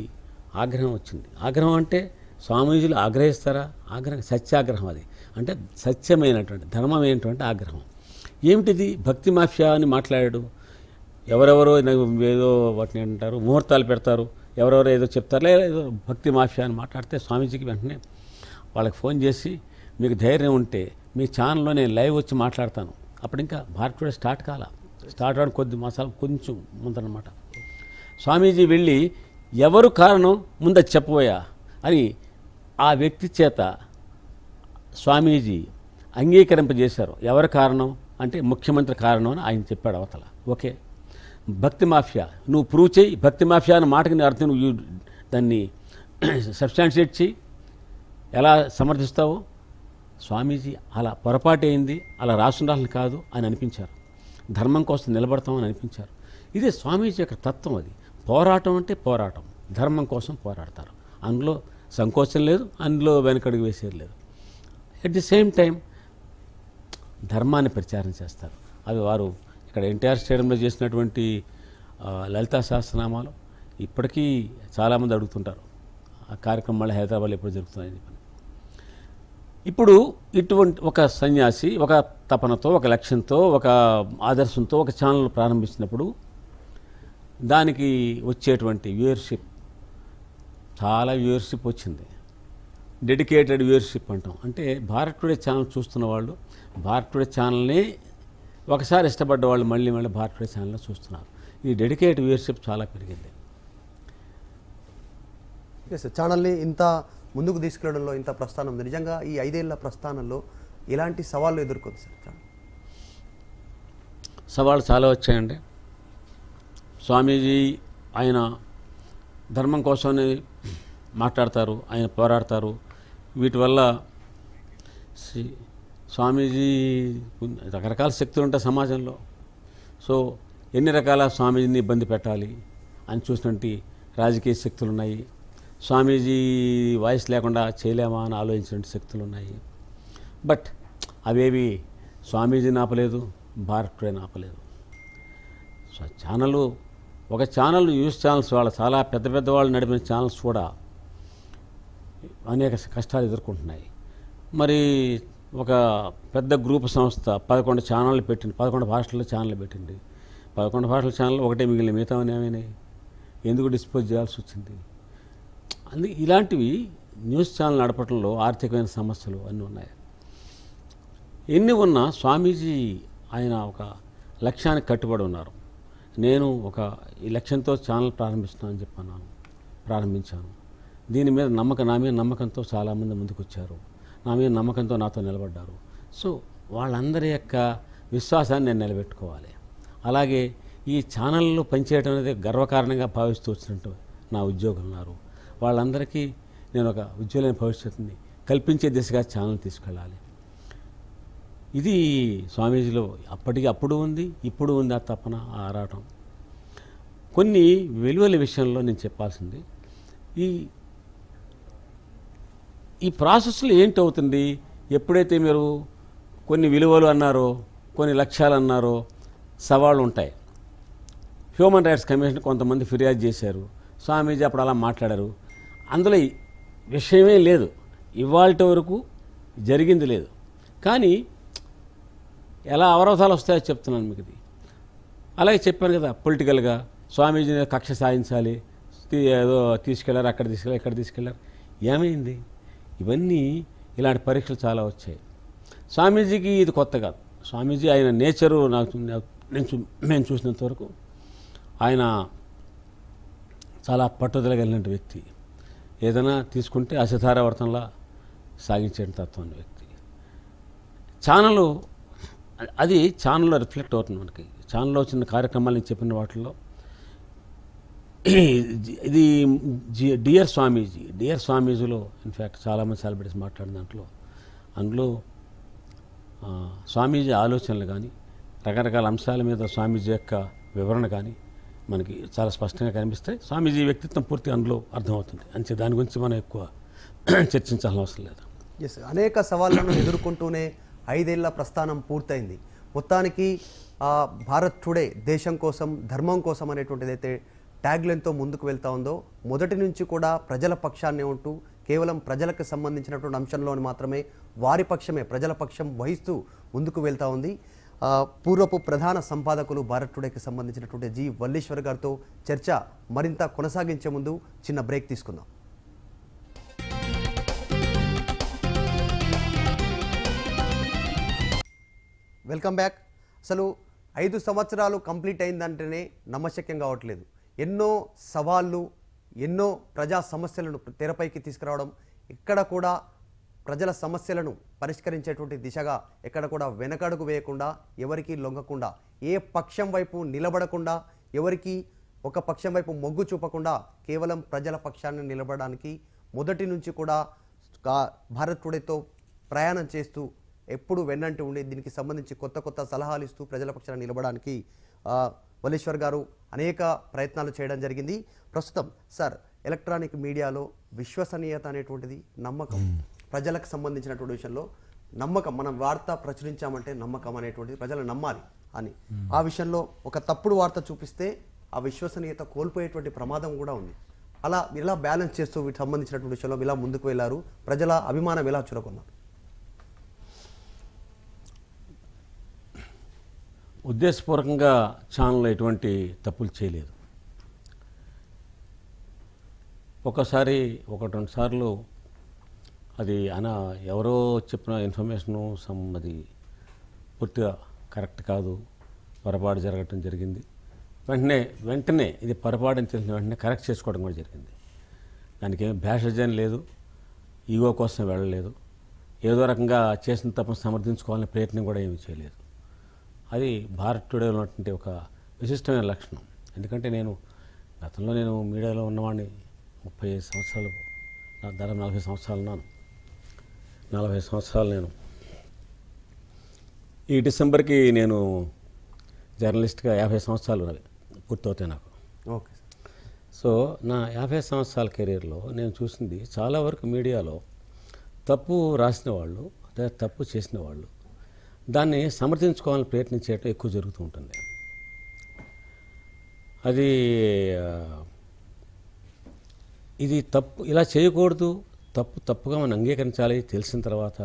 ఆగ్రహం వచ్చింది ఆగ్రహం అంటే స్వామీజీలు ఆగ్రహిస్తారా ఆగ్రహం సత్యాగ్రహం అది అంటే సత్యమైనటువంటి ధర్మమైనటువంటి ఆగ్రహం ఏమిటిది భక్తి మాఫియా అని మాట్లాడాడు ఎవరెవరో ఏదో వాటిని అంటారు ముహూర్తాలు పెడతారు ఎవరెవరు ఏదో చెప్తారులే ఏదో భక్తి మాఫియా అని మాట్లాడితే స్వామీజీకి వెంటనే వాళ్ళకి ఫోన్ చేసి మీకు ధైర్యం ఉంటే మీ ఛానల్లో నేను లైవ్ వచ్చి మాట్లాడతాను అప్పుడు ఇంకా భారత్ కూడా స్టార్ట్ కాల స్టార్ట్ అవ్వడం కొద్ది మాసాలు కొంచెం ముందనమాట స్వామీజీ వెళ్ళి ఎవరు కారణం ముందు చెప్పబోయా అని ఆ వ్యక్తి చేత స్వామీజీ అంగీకరింపజేశారు ఎవరు కారణం అంటే ముఖ్యమంత్రి కారణం అని ఆయన చెప్పాడు అవతల ఓకే భక్తి మాఫియా నువ్వు ప్రూవ్ చేయి భక్తి మాఫియా అనే మాటకి నీ అర్థం నువ్వు దాన్ని సబ్స్టాన్షియేట్ చేయి ఎలా సమర్థిస్తావు స్వామీజీ అలా పొరపాటు అయింది అలా రాసుండాలని కాదు అని అనిపించారు ధర్మం కోసం నిలబడతామని అనిపించారు ఇదే స్వామీజీ యొక్క తత్వం అది పోరాటం అంటే పోరాటం ధర్మం కోసం పోరాడతారు అందులో సంకోచం లేదు అందులో వెనకడుగు వేసేది లేదు అట్ ది సేమ్ టైం ధర్మాన్ని ప్రచారం చేస్తారు అవి వారు ఇక్కడ ఎన్టీఆర్ స్టేడియంలో చేసినటువంటి లలితా సహస్రనామాలు ఇప్పటికీ చాలామంది అడుగుతుంటారు ఆ కార్యక్రమం మళ్ళీ హైదరాబాద్లో ఎప్పుడు జరుగుతుందని చెప్పని ఇప్పుడు ఇటువంటి ఒక సన్యాసి ఒక తపనతో ఒక లక్ష్యంతో ఒక ఆదర్శంతో ఒక ఛానల్ ప్రారంభించినప్పుడు దానికి వచ్చేటువంటి వ్యూయర్షిప్ చాలా వ్యూయర్షిప్ వచ్చింది డెడికేటెడ్ వ్యూయర్షిప్ అంటాం అంటే భారత్ టుడే ఛానల్ చూస్తున్న వాళ్ళు భారత్ టుడే ఛానల్ని ఒకసారి ఇష్టపడ్డ వాళ్ళు మళ్ళీ మళ్ళీ భారతదేశంలో చూస్తున్నారు ఈ డెడికేట్ వ్యూయర్షిప్ చాలా పెరిగింది సార్ ఛానల్ని ఇంత ముందుకు తీసుకెళ్లడంలో ఇంత ప్రస్థానం ఉంది నిజంగా ఈ ఐదేళ్ల ప్రస్థానంలో ఎలాంటి సవాళ్ళు ఎదుర్కొంది సార్ సవాళ్ళు చాలా వచ్చాయండి స్వామీజీ ఆయన ధర్మం కోసమే మాట్లాడతారు ఆయన పోరాడతారు వీటి వల్ల స్వామీజీ రకరకాల శక్తులు ఉంటాయి సమాజంలో సో ఎన్ని రకాల స్వామీజీని ఇబ్బంది పెట్టాలి అని చూసినటువంటి రాజకీయ శక్తులు ఉన్నాయి స్వామీజీ వాయిస్ లేకుండా చేయలేమా అని ఆలోచించిన శక్తులు ఉన్నాయి బట్ అవేవి స్వామీజీ నాపలేదు భారత్ నాపలేదు సో ఛానల్ ఒక ఛానల్ న్యూస్ ఛానల్స్ వాళ్ళ చాలా పెద్ద పెద్ద వాళ్ళు నడిపిన ఛానల్స్ కూడా అనేక కష్టాలు ఎదుర్కొంటున్నాయి మరి ఒక పెద్ద గ్రూప్ సంస్థ పదకొండు ఛానళ్ళు పెట్టింది పదకొండు భాషల్లో ఛానళ్ళు పెట్టింది పదకొండు భాషల ఛానల్ ఒకటే మిగిలిన మిగతా ఏమైనాయి ఎందుకు డిస్పోజ్ చేయాల్సి వచ్చింది అందుకే ఇలాంటివి న్యూస్ ఛానల్ నడపడంలో ఆర్థికమైన సమస్యలు అన్నీ ఉన్నాయి ఎన్ని ఉన్నా స్వామీజీ ఆయన ఒక లక్ష్యానికి కట్టుబడి ఉన్నారు నేను ఒక ఈ లక్ష్యంతో ఛానల్ ప్రారంభిస్తున్నాను అని చెప్పన్నాను ప్రారంభించాను దీని మీద నమ్మకం నా మీద నమ్మకంతో చాలామంది ముందుకు వచ్చారు నా మీద నమ్మకంతో నాతో నిలబడ్డారు సో వాళ్ళందరి యొక్క విశ్వాసాన్ని నేను నిలబెట్టుకోవాలి అలాగే ఈ ఛానల్లో పనిచేయడం అనేది గర్వకారణంగా భావిస్తూ వచ్చినట్టు నా ఉద్యోగులు ఉన్నారు వాళ్ళందరికీ నేను ఒక ఉజ్వలైన భవిష్యత్తుని కల్పించే దిశగా ఛానల్ తీసుకెళ్ళాలి ఇది స్వామీజీలో అప్పటికి అప్పుడు ఉంది ఇప్పుడు ఉంది ఆ తపన ఆరాటం కొన్ని విలువల విషయంలో నేను చెప్పాల్సింది ఈ ఈ ప్రాసెస్లో ఏంటి అవుతుంది ఎప్పుడైతే మీరు కొన్ని విలువలు అన్నారో కొన్ని లక్ష్యాలు అన్నారో సవాళ్ళు ఉంటాయి హ్యూమన్ రైట్స్ కమిషన్ కొంతమంది ఫిర్యాదు చేశారు స్వామీజీ అప్పుడు అలా మాట్లాడారు అందులో విషయమే లేదు ఇవాళ వరకు జరిగింది లేదు కానీ ఎలా అవరోధాలు వస్తాయో చెప్తున్నాను మీకు ఇది అలాగే చెప్పాను కదా పొలిటికల్గా స్వామీజీని కక్ష సాధించాలి ఏదో తీసుకెళ్లారు అక్కడ తీసుకెళ్ళారు ఇక్కడ తీసుకెళ్లారు ఏమైంది ఇవన్నీ ఇలాంటి పరీక్షలు చాలా వచ్చాయి స్వామీజీకి ఇది కొత్త కాదు స్వామీజీ ఆయన నేచరు నాకు నేను నేను చూసినంత వరకు ఆయన చాలా పట్టుదల కలిగిన వ్యక్తి ఏదైనా తీసుకుంటే అశధారావర్తంలా సాగించే తత్వం వ్యక్తి ఛానల్ అది ఛానల్లో రిఫ్లెక్ట్ అవుతుంది మనకి ఛానల్లో వచ్చిన కార్యక్రమాలు నేను చెప్పిన వాటిల్లో ఇది డియర్ స్వామీజీ డియర్ స్వామీజీలో ఇన్ఫ్యాక్ట్ చాలామంది సెలబ్రిటీస్ మాట్లాడిన దాంట్లో అందులో స్వామీజీ ఆలోచనలు కానీ రకరకాల అంశాల మీద స్వామీజీ యొక్క వివరణ కానీ మనకి చాలా స్పష్టంగా కనిపిస్తాయి స్వామీజీ వ్యక్తిత్వం పూర్తి అందులో అర్థమవుతుంది అంతే దాని గురించి మనం ఎక్కువ చర్చించాల్సిన అవసరం లేదు ఎస్ అనేక సవాళ్లను ఎదుర్కొంటూనే ఐదేళ్ల ప్రస్థానం పూర్తయింది మొత్తానికి భారత్ టుడే దేశం కోసం ధర్మం కోసం అనేటువంటిది అయితే ట్యాగ్లైన్తో ముందుకు వెళ్తా ఉందో మొదటి నుంచి కూడా ప్రజల పక్షాన్నే ఉంటూ కేవలం ప్రజలకు సంబంధించినటువంటి అంశంలోని మాత్రమే వారి పక్షమే ప్రజల పక్షం వహిస్తూ ముందుకు వెళ్తూ ఉంది పూర్వపు ప్రధాన సంపాదకులు భారత్ టుడేకి సంబంధించినటువంటి జి వల్లేశ్వర్ గారితో చర్చ మరింత కొనసాగించే ముందు చిన్న బ్రేక్ తీసుకుందాం వెల్కమ్ బ్యాక్ అసలు ఐదు సంవత్సరాలు కంప్లీట్ అయిందంటేనే నమ్మశక్యం కావట్లేదు ఎన్నో సవాళ్ళు ఎన్నో ప్రజా సమస్యలను తెరపైకి తీసుకురావడం ఇక్కడ కూడా ప్రజల సమస్యలను పరిష్కరించేటువంటి దిశగా ఎక్కడ కూడా వెనకడుగు వేయకుండా ఎవరికీ లొంగకుండా ఏ పక్షం వైపు నిలబడకుండా ఎవరికి ఒక పక్షం వైపు మొగ్గు చూపకుండా కేవలం ప్రజల పక్షాన్ని నిలబడడానికి మొదటి నుంచి కూడా భారత్ టుడేతో ప్రయాణం చేస్తూ ఎప్పుడు వెన్నంటి ఉండే దీనికి సంబంధించి కొత్త కొత్త సలహాలు ఇస్తూ ప్రజల పక్షాన్ని నిలబడడానికి వల్లేశ్వర్ గారు అనేక ప్రయత్నాలు చేయడం జరిగింది ప్రస్తుతం సార్ ఎలక్ట్రానిక్ మీడియాలో విశ్వసనీయత అనేటువంటిది నమ్మకం ప్రజలకు సంబంధించినటువంటి విషయంలో నమ్మకం మనం వార్త ప్రచురించామంటే నమ్మకం అనేటువంటిది ప్రజలు నమ్మాలి అని ఆ విషయంలో ఒక తప్పుడు వార్త చూపిస్తే ఆ విశ్వసనీయత కోల్పోయేటువంటి ప్రమాదం కూడా ఉంది అలా ఇలా బ్యాలెన్స్ చేస్తూ వీటికి సంబంధించినటువంటి విషయంలో ఇలా ముందుకు వెళ్ళారు ప్రజల అభిమానం ఇలా చురకున్నారు ఉద్దేశపూర్వకంగా ఛానల్ ఎటువంటి తప్పులు చేయలేదు ఒకసారి ఒక రెండు సార్లు అది అన ఎవరో చెప్పిన ఇన్ఫర్మేషను సమ్ అది పూర్తిగా కరెక్ట్ కాదు పొరపాటు జరగటం జరిగింది వెంటనే వెంటనే ఇది పొరపాటు అని తెలిసిన వెంటనే కరెక్ట్ చేసుకోవడం కూడా జరిగింది దానికి ఏం భేషజం లేదు ఈగో కోసం వెళ్ళలేదు ఏదో రకంగా చేసిన తప్పని సమర్థించుకోవాలనే ప్రయత్నం కూడా ఏమీ చేయలేదు అది భారత్ టుడే ఉన్నటువంటి ఒక విశిష్టమైన లక్షణం ఎందుకంటే నేను గతంలో నేను మీడియాలో ఉన్నవాడిని ముప్పై ఐదు సంవత్సరాలు నా ధర నలభై సంవత్సరాలు ఉన్నాను నలభై సంవత్సరాలు నేను ఈ డిసెంబర్కి నేను జర్నలిస్ట్గా యాభై సంవత్సరాలు ఉన్నవి పూర్తవుతాయి నాకు ఓకే సో నా యాభై సంవత్సరాల కెరీర్లో నేను చూసింది చాలా వరకు మీడియాలో తప్పు రాసిన వాళ్ళు తప్పు చేసిన వాళ్ళు దాన్ని సమర్థించుకోవాలని ప్రయత్నించేయటం ఎక్కువ జరుగుతూ ఉంటుంది అది ఇది తప్పు ఇలా చేయకూడదు తప్పు తప్పుగా మనం అంగీకరించాలి తెలిసిన తర్వాత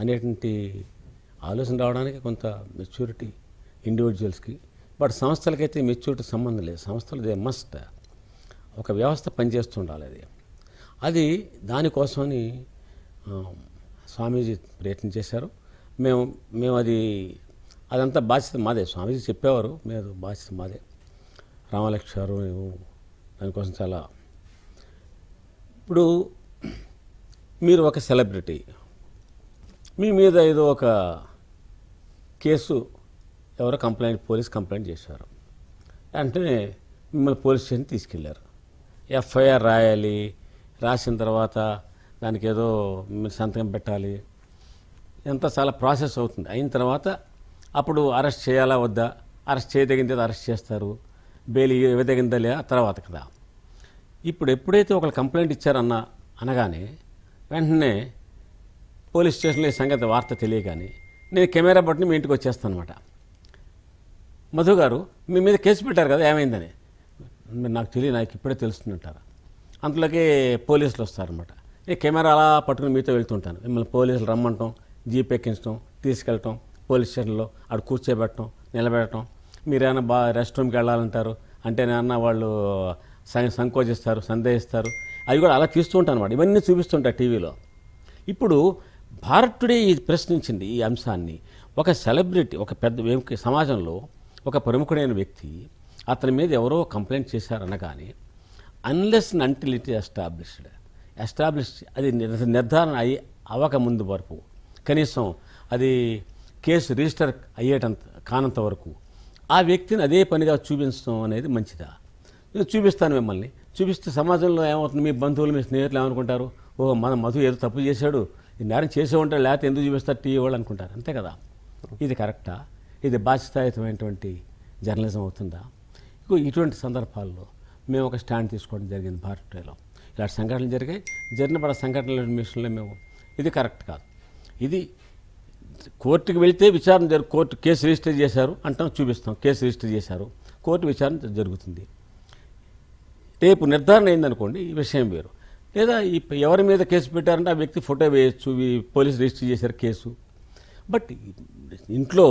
అనేటువంటి ఆలోచన రావడానికి కొంత మెచ్యూరిటీ ఇండివిజువల్స్కి బట్ సంస్థలకైతే మెచ్యూరిటీ సంబంధం లేదు సంస్థలు దే మస్ట్ ఒక వ్యవస్థ పనిచేస్తుండాలి అది అది దానికోసమని స్వామీజీ ప్రయత్నం చేశారు మేము మేము అది అదంతా బాధ్యత మాదే స్వామీజీ చెప్పేవారు మేము బాధ్యత మాదే రామలక్ష్మి గారు మేము దానికోసం చాలా ఇప్పుడు మీరు ఒక సెలబ్రిటీ మీ మీద ఏదో ఒక కేసు ఎవరో కంప్లైంట్ పోలీస్ కంప్లైంట్ చేశారు అంటే మిమ్మల్ని పోలీస్ స్టేషన్ తీసుకెళ్లారు ఎఫ్ఐఆర్ రాయాలి రాసిన తర్వాత దానికి ఏదో మిమ్మల్ని సంతకం పెట్టాలి ఎంత చాలా ప్రాసెస్ అవుతుంది అయిన తర్వాత అప్పుడు అరెస్ట్ చేయాలా వద్దా అరెస్ట్ చేయదగింది అరెస్ట్ చేస్తారు బెయిల్ ఇవ్వదగిందా లేదా తర్వాత కదా ఇప్పుడు ఎప్పుడైతే ఒకళ్ళు కంప్లైంట్ ఇచ్చారన్న అనగానే వెంటనే పోలీస్ స్టేషన్లో ఈ సంగతి వార్త తెలియగానే నేను కెమెరా పట్టుని మీ ఇంటికి వచ్చేస్తాను అనమాట మధు గారు మీ మీద కేసు పెట్టారు కదా ఏమైందని నాకు తెలియదు నాకు ఇప్పుడే తెలుస్తుందంటారు అంతలోకి పోలీసులు వస్తారనమాట నేను కెమెరా అలా పట్టుకుని మీతో వెళ్తుంటాను మిమ్మల్ని పోలీసులు రమ్మంటాం జీప్ ఎక్కించడం తీసుకెళ్ళటం పోలీస్ స్టేషన్లో అక్కడ కూర్చోబెట్టడం నిలబెట్టడం మీరేమైనా బా రెస్ట్ రూమ్కి వెళ్ళాలంటారు అంటే నాన్న వాళ్ళు సంకోచిస్తారు సందేహిస్తారు అవి కూడా అలా తీస్తుంటాను అనమాట ఇవన్నీ చూపిస్తుంటాయి టీవీలో ఇప్పుడు భారత్ టుడే ఇది ప్రశ్నించింది ఈ అంశాన్ని ఒక సెలబ్రిటీ ఒక పెద్ద సమాజంలో ఒక ప్రముఖుడైన వ్యక్తి అతని మీద ఎవరో కంప్లైంట్ చేశారనగానే అన్లెస్ అంటిల్ ఎస్టాబ్లిష్డ్ ఎస్టాబ్లిష్ అది నిర్ధారణ అయ్యి అవ్వక ముందు వరకు కనీసం అది కేసు రిజిస్టర్ అయ్యేటంత కానంత వరకు ఆ వ్యక్తిని అదే పనిగా చూపించడం అనేది మంచిదా నేను చూపిస్తాను మిమ్మల్ని చూపిస్తే సమాజంలో ఏమవుతుంది మీ బంధువులు మీ స్నేహితులు ఏమనుకుంటారు ఓ మన మధు ఏదో తప్పు చేశాడు ఈ నేరం చేసే ఉంటాడు లేకపోతే ఎందుకు చూపిస్తారు టీవీ వాళ్ళు అనుకుంటారు అంతే కదా ఇది కరెక్టా ఇది బాధ్యతాయుతమైనటువంటి జర్నలిజం అవుతుందా ఇటువంటి సందర్భాల్లో మేము ఒక స్టాండ్ తీసుకోవడం జరిగింది భారత్లో ఇలాంటి సంఘటనలు జరిగాయి జరిగిన పడ సంఘటనల విషయంలో మేము ఇది కరెక్ట్ కాదు ఇది కోర్టుకి వెళితే విచారణ జరుగు కోర్టు కేసు రిజిస్టర్ చేశారు అంటాం చూపిస్తాం కేసు రిజిస్టర్ చేశారు కోర్టు విచారణ జరుగుతుంది రేపు నిర్ధారణ అయిందనుకోండి ఈ విషయం వేరు లేదా ఈ ఎవరి మీద కేసు పెట్టారంటే ఆ వ్యక్తి ఫోటో వేయచ్చు పోలీసు రిజిస్టర్ చేశారు కేసు బట్ ఇంట్లో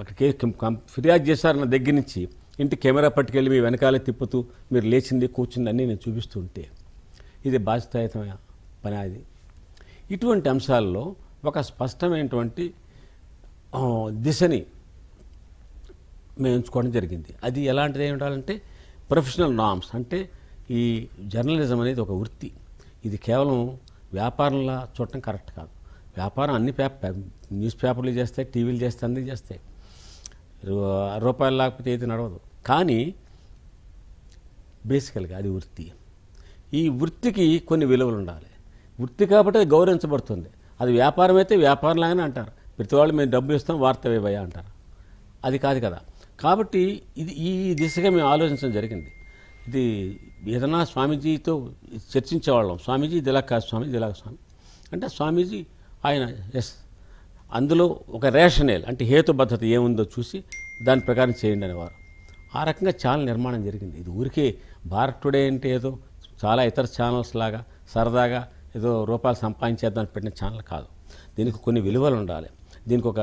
అక్కడ ఫిర్యాదు చేశారన్న దగ్గర నుంచి ఇంటి కెమెరా పట్టుకెళ్ళి మీ వెనకాలే తిప్పుతూ మీరు లేచింది కూర్చుంది అన్నీ నేను చూపిస్తుంటే ఇది బాధ్యతాయుతమైన పని అది ఇటువంటి అంశాల్లో ఒక స్పష్టమైనటువంటి దిశని మేము ఎంచుకోవడం జరిగింది అది ఎలాంటిది ఏమి ఉండాలంటే ప్రొఫెషనల్ నామ్స్ అంటే ఈ జర్నలిజం అనేది ఒక వృత్తి ఇది కేవలం వ్యాపారంలా చూడటం కరెక్ట్ కాదు వ్యాపారం అన్ని పేపర్ న్యూస్ పేపర్లు చేస్తాయి టీవీలు చేస్తాయి అన్నీ చేస్తాయి రూపాయలు లేకపోతే ఏది నడవదు కానీ బేసికల్గా అది వృత్తి ఈ వృత్తికి కొన్ని విలువలు ఉండాలి వృత్తి కాబట్టి గౌరవించబడుతుంది అది వ్యాపారం అయితే వ్యాపారంలాగానే అంటారు ప్రతి వాళ్ళు మేము డబ్బు ఇస్తాం వార్త భయ అంటారు అది కాదు కదా కాబట్టి ఇది ఈ దిశగా మేము ఆలోచించడం జరిగింది ఇది ఏదన్నా స్వామీజీతో చర్చించేవాళ్ళం స్వామీజీ దిలాకా స్వామి దిలాక స్వామి అంటే స్వామీజీ ఆయన ఎస్ అందులో ఒక రేషనేల్ అంటే హేతుబద్ధత ఏముందో చూసి దాని ప్రకారం చేయండి అనేవారు ఆ రకంగా ఛానల్ నిర్మాణం జరిగింది ఇది ఊరికే భారత్ టుడే అంటే ఏదో చాలా ఇతర ఛానల్స్ లాగా సరదాగా ఏదో రూపాయలు సంపాదించేద్దాం పెట్టిన ఛానల్ కాదు దీనికి కొన్ని విలువలు ఉండాలి దీనికి ఒక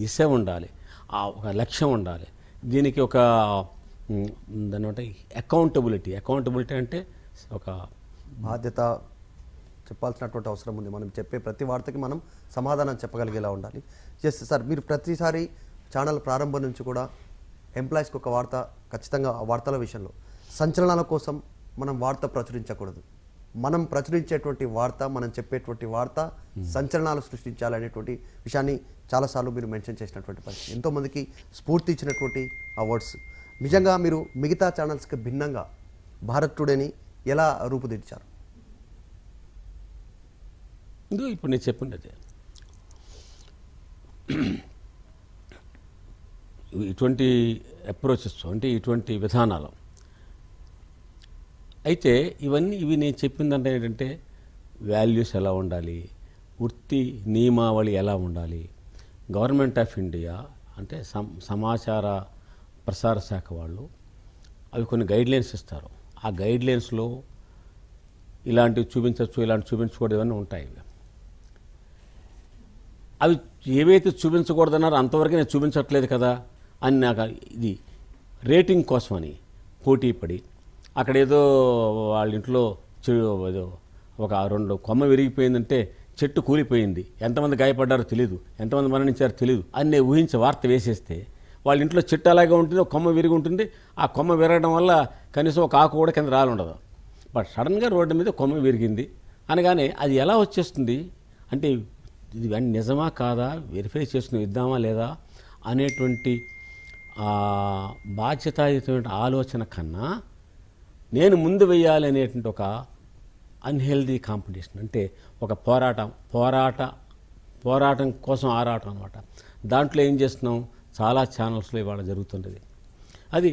దిశ ఉండాలి ఒక లక్ష్యం ఉండాలి దీనికి ఒక దానివంటే అకౌంటబిలిటీ అకౌంటబిలిటీ అంటే ఒక బాధ్యత చెప్పాల్సినటువంటి అవసరం ఉంది మనం చెప్పే ప్రతి వార్తకి మనం సమాధానం చెప్పగలిగేలా ఉండాలి ఎస్ సార్ మీరు ప్రతిసారి ఛానల్ ప్రారంభం నుంచి కూడా ఎంప్లాయీస్కి ఒక వార్త ఖచ్చితంగా ఆ వార్తల విషయంలో సంచలనాల కోసం మనం వార్త ప్రచురించకూడదు మనం ప్రచురించేటువంటి వార్త మనం చెప్పేటువంటి వార్త hmm. సంచలనాలు సృష్టించాలనేటువంటి విషయాన్ని చాలాసార్లు మీరు మెన్షన్ చేసినటువంటి పరిస్థితి ఎంతోమందికి స్ఫూర్తి ఇచ్చినటువంటి అవార్డ్స్ నిజంగా మీరు మిగతా ఛానల్స్కి భిన్నంగా భారత్ టుడేని ఎలా రూపుదిద్దారు ఇప్పుడు నేను చెప్పండి అదే ఇటువంటి అప్రోచెస్ అంటే ఇటువంటి విధానాలు అయితే ఇవన్నీ ఇవి నేను చెప్పిందంటే ఏంటంటే వాల్యూస్ ఎలా ఉండాలి వృత్తి నియమావళి ఎలా ఉండాలి గవర్నమెంట్ ఆఫ్ ఇండియా అంటే సమాచార ప్రసార శాఖ వాళ్ళు అవి కొన్ని గైడ్లైన్స్ ఇస్తారు ఆ గైడ్లైన్స్లో ఇలాంటివి చూపించవచ్చు ఇలాంటివి చూపించకూడదు ఇవన్నీ ఉంటాయి అవి ఏవైతే చూపించకూడదన్నారో అంతవరకు నేను చూపించట్లేదు కదా అని నాకు ఇది రేటింగ్ కోసమని పోటీ పడి అక్కడ ఏదో వాళ్ళ ఇంట్లో చెదో ఒక రెండు కొమ్మ విరిగిపోయిందంటే చెట్టు కూలిపోయింది ఎంతమంది గాయపడ్డారో తెలియదు ఎంతమంది మరణించారో తెలియదు అని ఊహించే ఊహించి వార్త వేసేస్తే వాళ్ళ ఇంట్లో చెట్టు అలాగే ఉంటుంది ఒక కొమ్మ విరిగి ఉంటుంది ఆ కొమ్మ విరగడం వల్ల కనీసం ఒక ఆకు కూడా కింద రాలుండదు బట్ సడన్గా రోడ్డు మీద కొమ్మ విరిగింది అనగానే అది ఎలా వచ్చేస్తుంది అంటే ఇది నిజమా కాదా వెరిఫై చేసుకుని ఇద్దామా లేదా అనేటువంటి బాధ్యతాయుతమైన ఆలోచన కన్నా నేను ముందు అనేటువంటి ఒక అన్హెల్దీ కాంపిటీషన్ అంటే ఒక పోరాటం పోరాట పోరాటం కోసం ఆరాటం అనమాట దాంట్లో ఏం చేస్తున్నాం చాలా ఛానల్స్లో ఇవాళ జరుగుతుండేది అది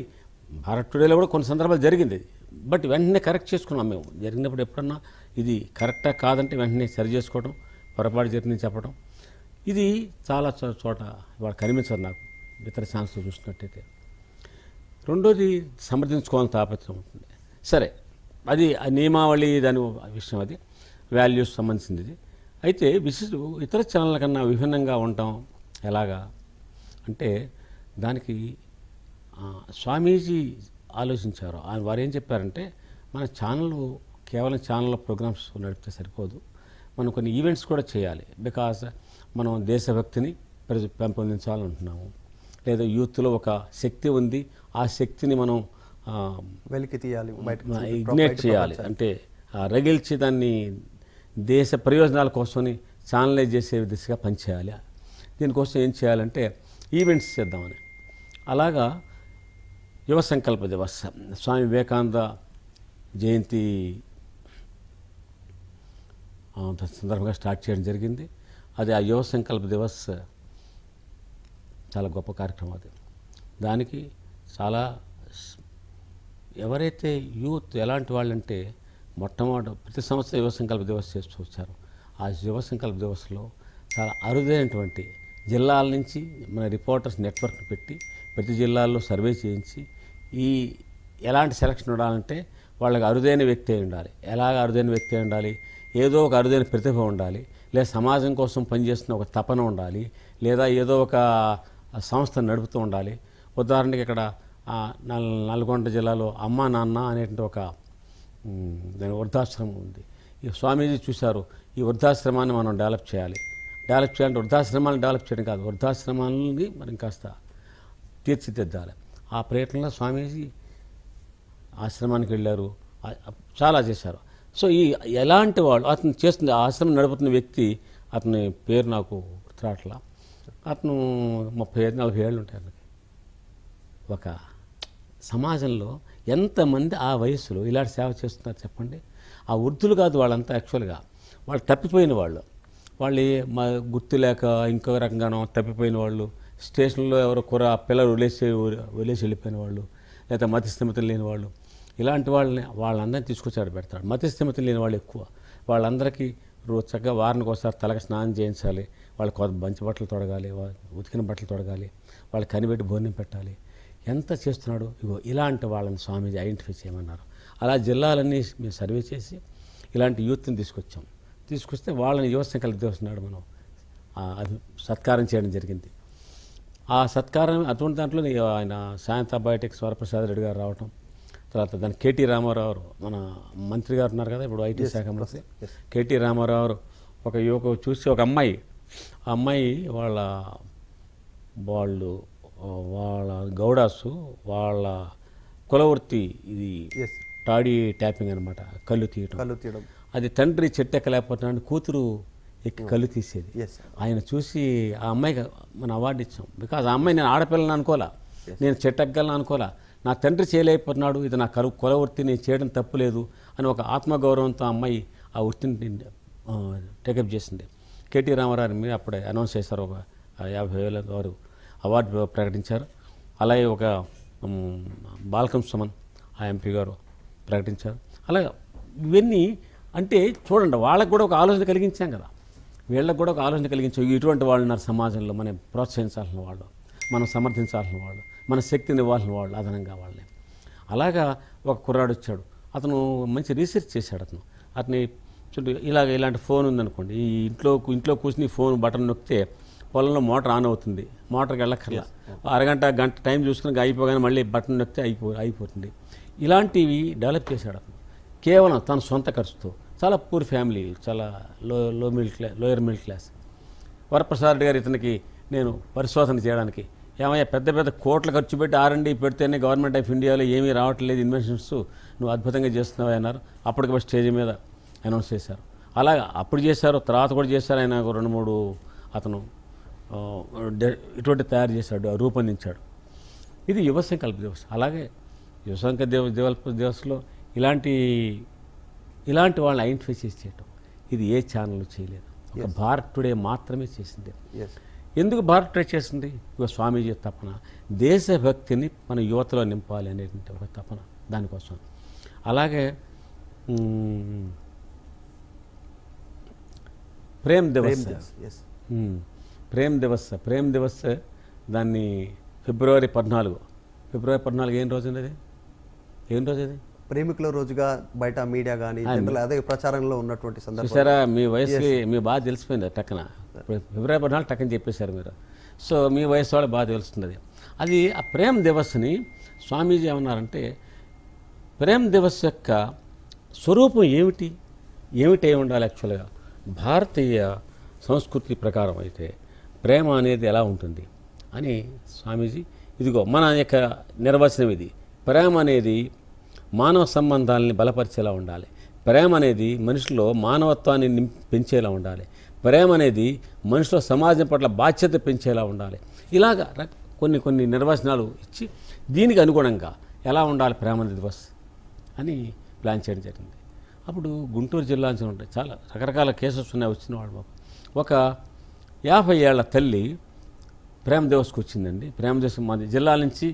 భారత్ టుడేలో కూడా కొన్ని సందర్భాలు జరిగింది బట్ వెంటనే కరెక్ట్ చేసుకున్నాం మేము జరిగినప్పుడు ఎప్పుడన్నా ఇది కరెక్టా కాదంటే వెంటనే సరి చేసుకోవడం పొరపాటు జరిగింది చెప్పడం ఇది చాలా చోట ఇవాళ కనిపించదు నాకు ఇతర ఛానల్స్ చూసినట్టయితే రెండోది సమర్థించుకోవాలని తాపత్రం ఉంటుంది సరే అది నియమావళి దాని విషయం అది వాల్యూస్ సంబంధించింది అయితే విశిష్ట ఇతర ఛానళ్ళ కన్నా విభిన్నంగా ఉండటం ఎలాగా అంటే దానికి స్వామీజీ ఆలోచించారు ఆయన వారు ఏం చెప్పారంటే మన ఛానల్ కేవలం ఛానల్ ప్రోగ్రామ్స్ నడిపితే సరిపోదు మనం కొన్ని ఈవెంట్స్ కూడా చేయాలి బికాస్ మనం దేశభక్తిని ప్రజ పెంపొందించాలనుకుంటున్నాము లేదా యూత్లో ఒక శక్తి ఉంది ఆ శక్తిని మనం వెలికి తీయాలి ఇగ్నేట్ చేయాలి అంటే రగిల్చి దాన్ని దేశ ప్రయోజనాల కోసమని ఛానలైజ్ చేసే దిశగా పనిచేయాలి దీనికోసం ఏం చేయాలంటే ఈవెంట్స్ చేద్దామని అలాగా యువ సంకల్ప దివస్ స్వామి వివేకానంద జయంతి సందర్భంగా స్టార్ట్ చేయడం జరిగింది అది ఆ యువ సంకల్ప దివస్ చాలా గొప్ప కార్యక్రమం అది దానికి చాలా ఎవరైతే యూత్ ఎలాంటి వాళ్ళంటే మొట్టమొదటి ప్రతి సంవత్సరం యువ సంకల్ప దివస్ చేస్తూ వచ్చారు ఆ యువ సంకల్ప దివస్లో చాలా అరుదైనటువంటి జిల్లాల నుంచి మన రిపోర్టర్స్ నెట్వర్క్ పెట్టి ప్రతి జిల్లాల్లో సర్వే చేయించి ఈ ఎలాంటి సెలక్షన్ ఉండాలంటే వాళ్ళకి అరుదైన వ్యక్తి అయి ఉండాలి ఎలాగ అరుదైన వ్యక్తి అయి ఉండాలి ఏదో ఒక అరుదైన ప్రతిభ ఉండాలి లేదా సమాజం కోసం పనిచేస్తున్న ఒక తపన ఉండాలి లేదా ఏదో ఒక సంస్థను నడుపుతూ ఉండాలి ఉదాహరణకి ఇక్కడ నల్గొండ జిల్లాలో అమ్మ నాన్న అనేటువంటి ఒక దాని వృద్ధాశ్రమం ఉంది ఈ స్వామీజీ చూశారు ఈ వృద్ధాశ్రమాన్ని మనం డెవలప్ చేయాలి డెవలప్ చేయాలంటే వృద్ధాశ్రమాలను డెవలప్ చేయడం కాదు వృద్ధాశ్రమాలని మనం కాస్త తీర్చిదిద్దాలి ఆ ప్రయత్నంలో స్వామీజీ ఆశ్రమానికి వెళ్ళారు చాలా చేశారు సో ఈ ఎలాంటి వాళ్ళు అతను చేస్తుంది ఆశ్రమం నడుపుతున్న వ్యక్తి అతని పేరు నాకు గుర్తురాట్లా అతను ముప్పై ఐదు నలభై ఏళ్ళు ఉంటాయి ఒక సమాజంలో ఎంతమంది ఆ వయస్సులో ఇలాంటి సేవ చేస్తున్నారు చెప్పండి ఆ వృద్ధులు కాదు వాళ్ళంతా యాక్చువల్గా వాళ్ళు తప్పిపోయిన వాళ్ళు వాళ్ళు మా గుర్తు లేక ఇంకో రకంగానో తప్పిపోయిన వాళ్ళు స్టేషన్లో ఎవరో కూర పిల్లలు వదిలేసి వదిలేసి వెళ్ళిపోయిన వాళ్ళు లేదా మతిస్థిమిత లేని వాళ్ళు ఇలాంటి వాళ్ళని వాళ్ళందరినీ తీసుకొచ్చాడు పెడతాడు మతిస్థిమిత లేని వాళ్ళు ఎక్కువ వాళ్ళందరికీ రోజు చక్కగా వారానికి ఒకసారి తలకు స్నానం చేయించాలి వాళ్ళ కొంత మంచి బట్టలు తొడగాలి ఉతికిన బట్టలు తొడగాలి వాళ్ళు కనిపెట్టి భోజనం పెట్టాలి ఎంత చేస్తున్నాడు ఇగో ఇలాంటి వాళ్ళని స్వామీజీ ఐడెంటిఫై చేయమన్నారు అలా జిల్లాలన్నీ మేము సర్వే చేసి ఇలాంటి యూత్ని తీసుకొచ్చాం తీసుకొస్తే వాళ్ళని యువసం కలిపి వస్తున్నాడు మనం సత్కారం చేయడం జరిగింది ఆ సత్కారం అటువంటి దాంట్లో ఆయన సాయంత బయోటెక్ వరప్రసాద్ రెడ్డి గారు రావటం తర్వాత దాని కేటీ రామారావు మన మంత్రి గారు ఉన్నారు కదా ఇప్పుడు ఐటీ శాఖ మంత్రి కేటీ రామారావు ఒక యువకు చూసి ఒక అమ్మాయి ఆ అమ్మాయి వాళ్ళ వాళ్ళు వాళ్ళ గౌడాసు వాళ్ళ కులవృత్తి ఇది టాడీ ట్యాపింగ్ అనమాట కళ్ళు తీయడం కళ్ళు తీయడం అది తండ్రి చెట్టు ఎక్కలేకపోతున్నా కూతురు ఎక్కి కళ్ళు తీసేది ఆయన చూసి ఆ అమ్మాయికి మనం అవార్డు ఇచ్చాం బికాజ్ ఆ అమ్మాయి నేను ఆడపిల్లని అనుకోలే నేను చెట్టు ఎక్కగలను అనుకోలే నా తండ్రి చేయలేకపోతున్నాడు ఇది నా కరు కులవృత్తి నేను చేయడం తప్పులేదు అని ఒక ఆత్మగౌరవంతో అమ్మాయి ఆ వృత్తిని టేకప్ చేసింది కేటీ రామారావు మీద అప్పుడే అనౌన్స్ చేశారు ఒక యాభై వేల వారు అవార్డు ప్రకటించారు అలాగే ఒక బాలకం సుమన్ ఆ ఎంపీ గారు ప్రకటించారు అలాగే ఇవన్నీ అంటే చూడండి వాళ్ళకు కూడా ఒక ఆలోచన కలిగించాం కదా వీళ్ళకు కూడా ఒక ఆలోచన కలిగించాం ఇటువంటి వాళ్ళు ఉన్నారు సమాజంలో మనం ప్రోత్సహించాల్సిన వాళ్ళు మనం సమర్థించాల్సిన వాళ్ళు మన శక్తిని ఇవ్వాల్సిన వాళ్ళు అదనంగా వాళ్ళని అలాగా ఒక కుర్రాడు వచ్చాడు అతను మంచి రీసెర్చ్ చేశాడు అతను అతని ఇలాగ ఇలాంటి ఫోన్ ఉందనుకోండి ఈ ఇంట్లో ఇంట్లో కూర్చుని ఫోన్ బటన్ నొక్కితే పొలంలో మోటార్ ఆన్ అవుతుంది మోటార్కి వెళ్ళక్కర్ల అరగంట గంట టైం చూసుకుని అయిపోగానే మళ్ళీ బటన్ నొక్కితే అయిపో అయిపోతుంది ఇలాంటివి డెవలప్ చేశాడు అతను కేవలం తన సొంత ఖర్చుతో చాలా పూర్ ఫ్యామిలీ చాలా low low middle class lower middle class Varaprasad గారు ఇతనికి నేను పరిశోధన చేయడానికి ఏమయ్యా పెద్ద పెద్ద కోట్లు ఖర్చు పెట్టి ఆర్ఎండి పెడితేనే గవర్నమెంట్ ఆఫ్ ఇండియాలో ఏమీ రావట్లేదు ఇన్వెస్ట్మెంట్స్ నువ్వు అద్భుతంగా చేస్తున్నావు అన్నారు అప్పటికి స్టేజ్ మీద అనౌన్స్ చేశారు అలా అప్పుడు చేశారు తర్వాత కూడా చేశారు ఆయన రెండు మూడు అతను ఇటువంటి తయారు చేశాడు రూపొందించాడు ఇది యువ సంకల్ప దివస్ అలాగే యువ సంకల్ప దేవ దేవల్ప దివస్లో ఇలాంటి ఇలాంటి వాళ్ళని ఐడెంటిఫై చేసి చేయటం ఇది ఏ ఛానల్ చేయలేదు ఒక భారత్ టుడే మాత్రమే చేసింది ఎందుకు భారత్ టుడే చేసింది ఇక స్వామీజీ తపన దేశభక్తిని మన యువతలో నింపాలి అనేటువంటి ఒక తపన దానికోసం అలాగే ప్రేమ్ దివస్ ప్రేమ్ దివస్ ప్రేమ్ దివస్ దాన్ని ఫిబ్రవరి పద్నాలుగు ఫిబ్రవరి పద్నాలుగు ఏం రోజు అది ఏం రోజు అది ప్రేమికుల రోజుగా బయట మీడియా కానీ అదే ప్రచారంలో ఉన్నటువంటి సందర్భం మీ వయసు మీ బాగా తెలిసిపోయింది టక్కన ఫిబ్రవరి పద్నాలుగు టక్కన చెప్పేశారు మీరు సో మీ వయసు వాళ్ళు బాగా తెలుస్తుంది అది ఆ ప్రేమ్ దివస్ని స్వామీజీ ఏమన్నారంటే ప్రేమ్ దివస్ యొక్క స్వరూపం ఏమిటి ఏమిటి ఉండాలి యాక్చువల్గా భారతీయ సంస్కృతి ప్రకారం అయితే ప్రేమ అనేది ఎలా ఉంటుంది అని స్వామీజీ ఇదిగో మన యొక్క నిర్వచనం ఇది ప్రేమ అనేది మానవ సంబంధాలని బలపరిచేలా ఉండాలి ప్రేమ అనేది మనిషిలో మానవత్వాన్ని పెంచేలా ఉండాలి ప్రేమ అనేది మనుషుల సమాజం పట్ల బాధ్యత పెంచేలా ఉండాలి ఇలాగ కొన్ని కొన్ని నిర్వచనాలు ఇచ్చి దీనికి అనుగుణంగా ఎలా ఉండాలి ప్రేమ అనేది బస్ అని ప్లాన్ చేయడం జరిగింది అప్పుడు గుంటూరు జిల్లా నుంచి ఉంటాయి చాలా రకరకాల కేసెస్ ఉన్నాయి వచ్చిన వాళ్ళు ఒక యాభై ఏళ్ల తల్లి ప్రేమదేవస్కి వచ్చిందండి ప్రేమదేవస్ మా జిల్లా నుంచి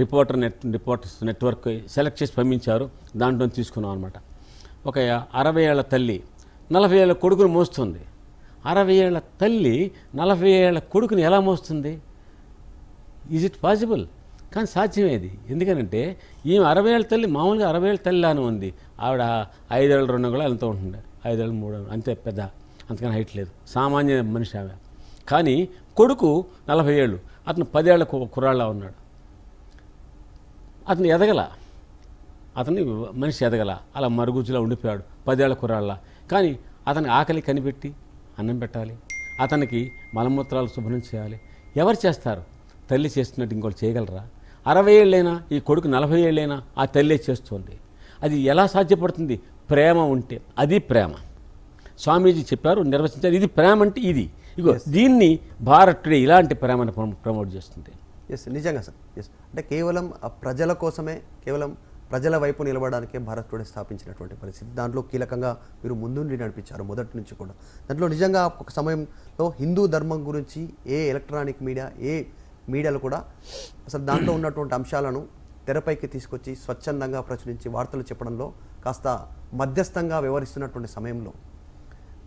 reporter net reporters network select చేసి పంపించారు దాంట్లో తీసుకున్నాం అనమాట ఒక అరవై ఏళ్ల తల్లి నలభై ఏళ్ళ కొడుకును మోస్తుంది అరవై ఏళ్ళ తల్లి నలభై ఏళ్ళ కొడుకుని ఎలా మోస్తుంది ఈజ్ ఇట్ పాసిబుల్ కానీ సాధ్యమేది ఎందుకనంటే ఈమె అరవై ఏళ్ళ తల్లి మామూలుగా అరవై ఏళ్ళ తల్లి అని ఉంది ఆవిడ ఐదేళ్ళ రెండు కూడా వెళ్తూ ఉంటుండే ఐదేళ్ళు మూడు అంతే పెద్ద అంతకని హైట్ లేదు సామాన్య మనిషి ఆమె కానీ కొడుకు నలభై ఏళ్ళు అతను పదేళ్ల కుర్రాళ్ళ ఉన్నాడు అతను ఎదగల అతని మనిషి ఎదగల అలా మరుగుజ్జులా ఉండిపోయాడు పదేళ్ల కుర్రాళ్ళ కానీ అతని ఆకలి కనిపెట్టి అన్నం పెట్టాలి అతనికి మలమూత్రాలు శుభ్రం చేయాలి ఎవరు చేస్తారు తల్లి చేస్తున్నట్టు ఇంకోటి చేయగలరా అరవై ఏళ్ళైనా ఈ కొడుకు నలభై ఏళ్ళైనా ఆ తల్లే చేస్తుంది అది ఎలా సాధ్యపడుతుంది ప్రేమ ఉంటే అది ప్రేమ స్వామీజీ చెప్పారు నిర్వచించారు ఇది ప్రేమ అంటే ఇది ఇగో దీన్ని భారత్ టుడే ఇలాంటి ప్రేమను ప్రమోట్ చేస్తుంది ఎస్ నిజంగా సార్ ఎస్ అంటే కేవలం ప్రజల కోసమే కేవలం ప్రజల వైపు నిలబడడానికే భారత్ టుడే స్థాపించినటువంటి పరిస్థితి దాంట్లో కీలకంగా మీరు ముందుండి నడిపించారు మొదటి నుంచి కూడా దాంట్లో నిజంగా ఒక సమయంలో హిందూ ధర్మం గురించి ఏ ఎలక్ట్రానిక్ మీడియా ఏ మీడియాలు కూడా అసలు దాంట్లో ఉన్నటువంటి అంశాలను తెరపైకి తీసుకొచ్చి స్వచ్ఛందంగా ప్రచురించి వార్తలు చెప్పడంలో కాస్త మధ్యస్థంగా వ్యవహరిస్తున్నటువంటి సమయంలో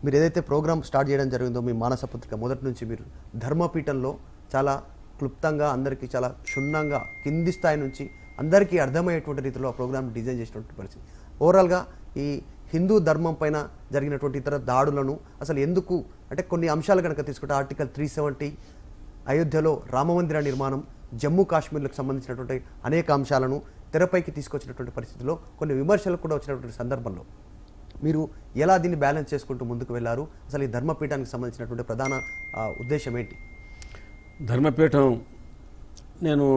మీరు ఏదైతే ప్రోగ్రామ్ స్టార్ట్ చేయడం జరిగిందో మీ మానస పత్రిక మొదటి నుంచి మీరు ధర్మపీఠంలో చాలా క్లుప్తంగా అందరికీ చాలా క్షుణ్ణంగా కింది స్థాయి నుంచి అందరికీ అర్థమయ్యేటువంటి రీతిలో ఆ ప్రోగ్రామ్ డిజైన్ చేసినటువంటి పరిస్థితి ఓవరాల్గా ఈ హిందూ ధర్మం పైన జరిగినటువంటి ఇతర దాడులను అసలు ఎందుకు అంటే కొన్ని అంశాలు కనుక తీసుకుంటే ఆర్టికల్ త్రీ సెవెంటీ అయోధ్యలో రామమందిర నిర్మాణం జమ్మూ కాశ్మీర్లకు సంబంధించినటువంటి అనేక అంశాలను తెరపైకి తీసుకొచ్చినటువంటి పరిస్థితిలో కొన్ని విమర్శలు కూడా వచ్చినటువంటి సందర్భంలో మీరు ఎలా దీన్ని బ్యాలెన్స్ చేసుకుంటూ ముందుకు వెళ్ళారు అసలు ఈ ధర్మపీఠానికి సంబంధించినటువంటి ప్రధాన ఉద్దేశం ఏంటి ధర్మపీఠం నేను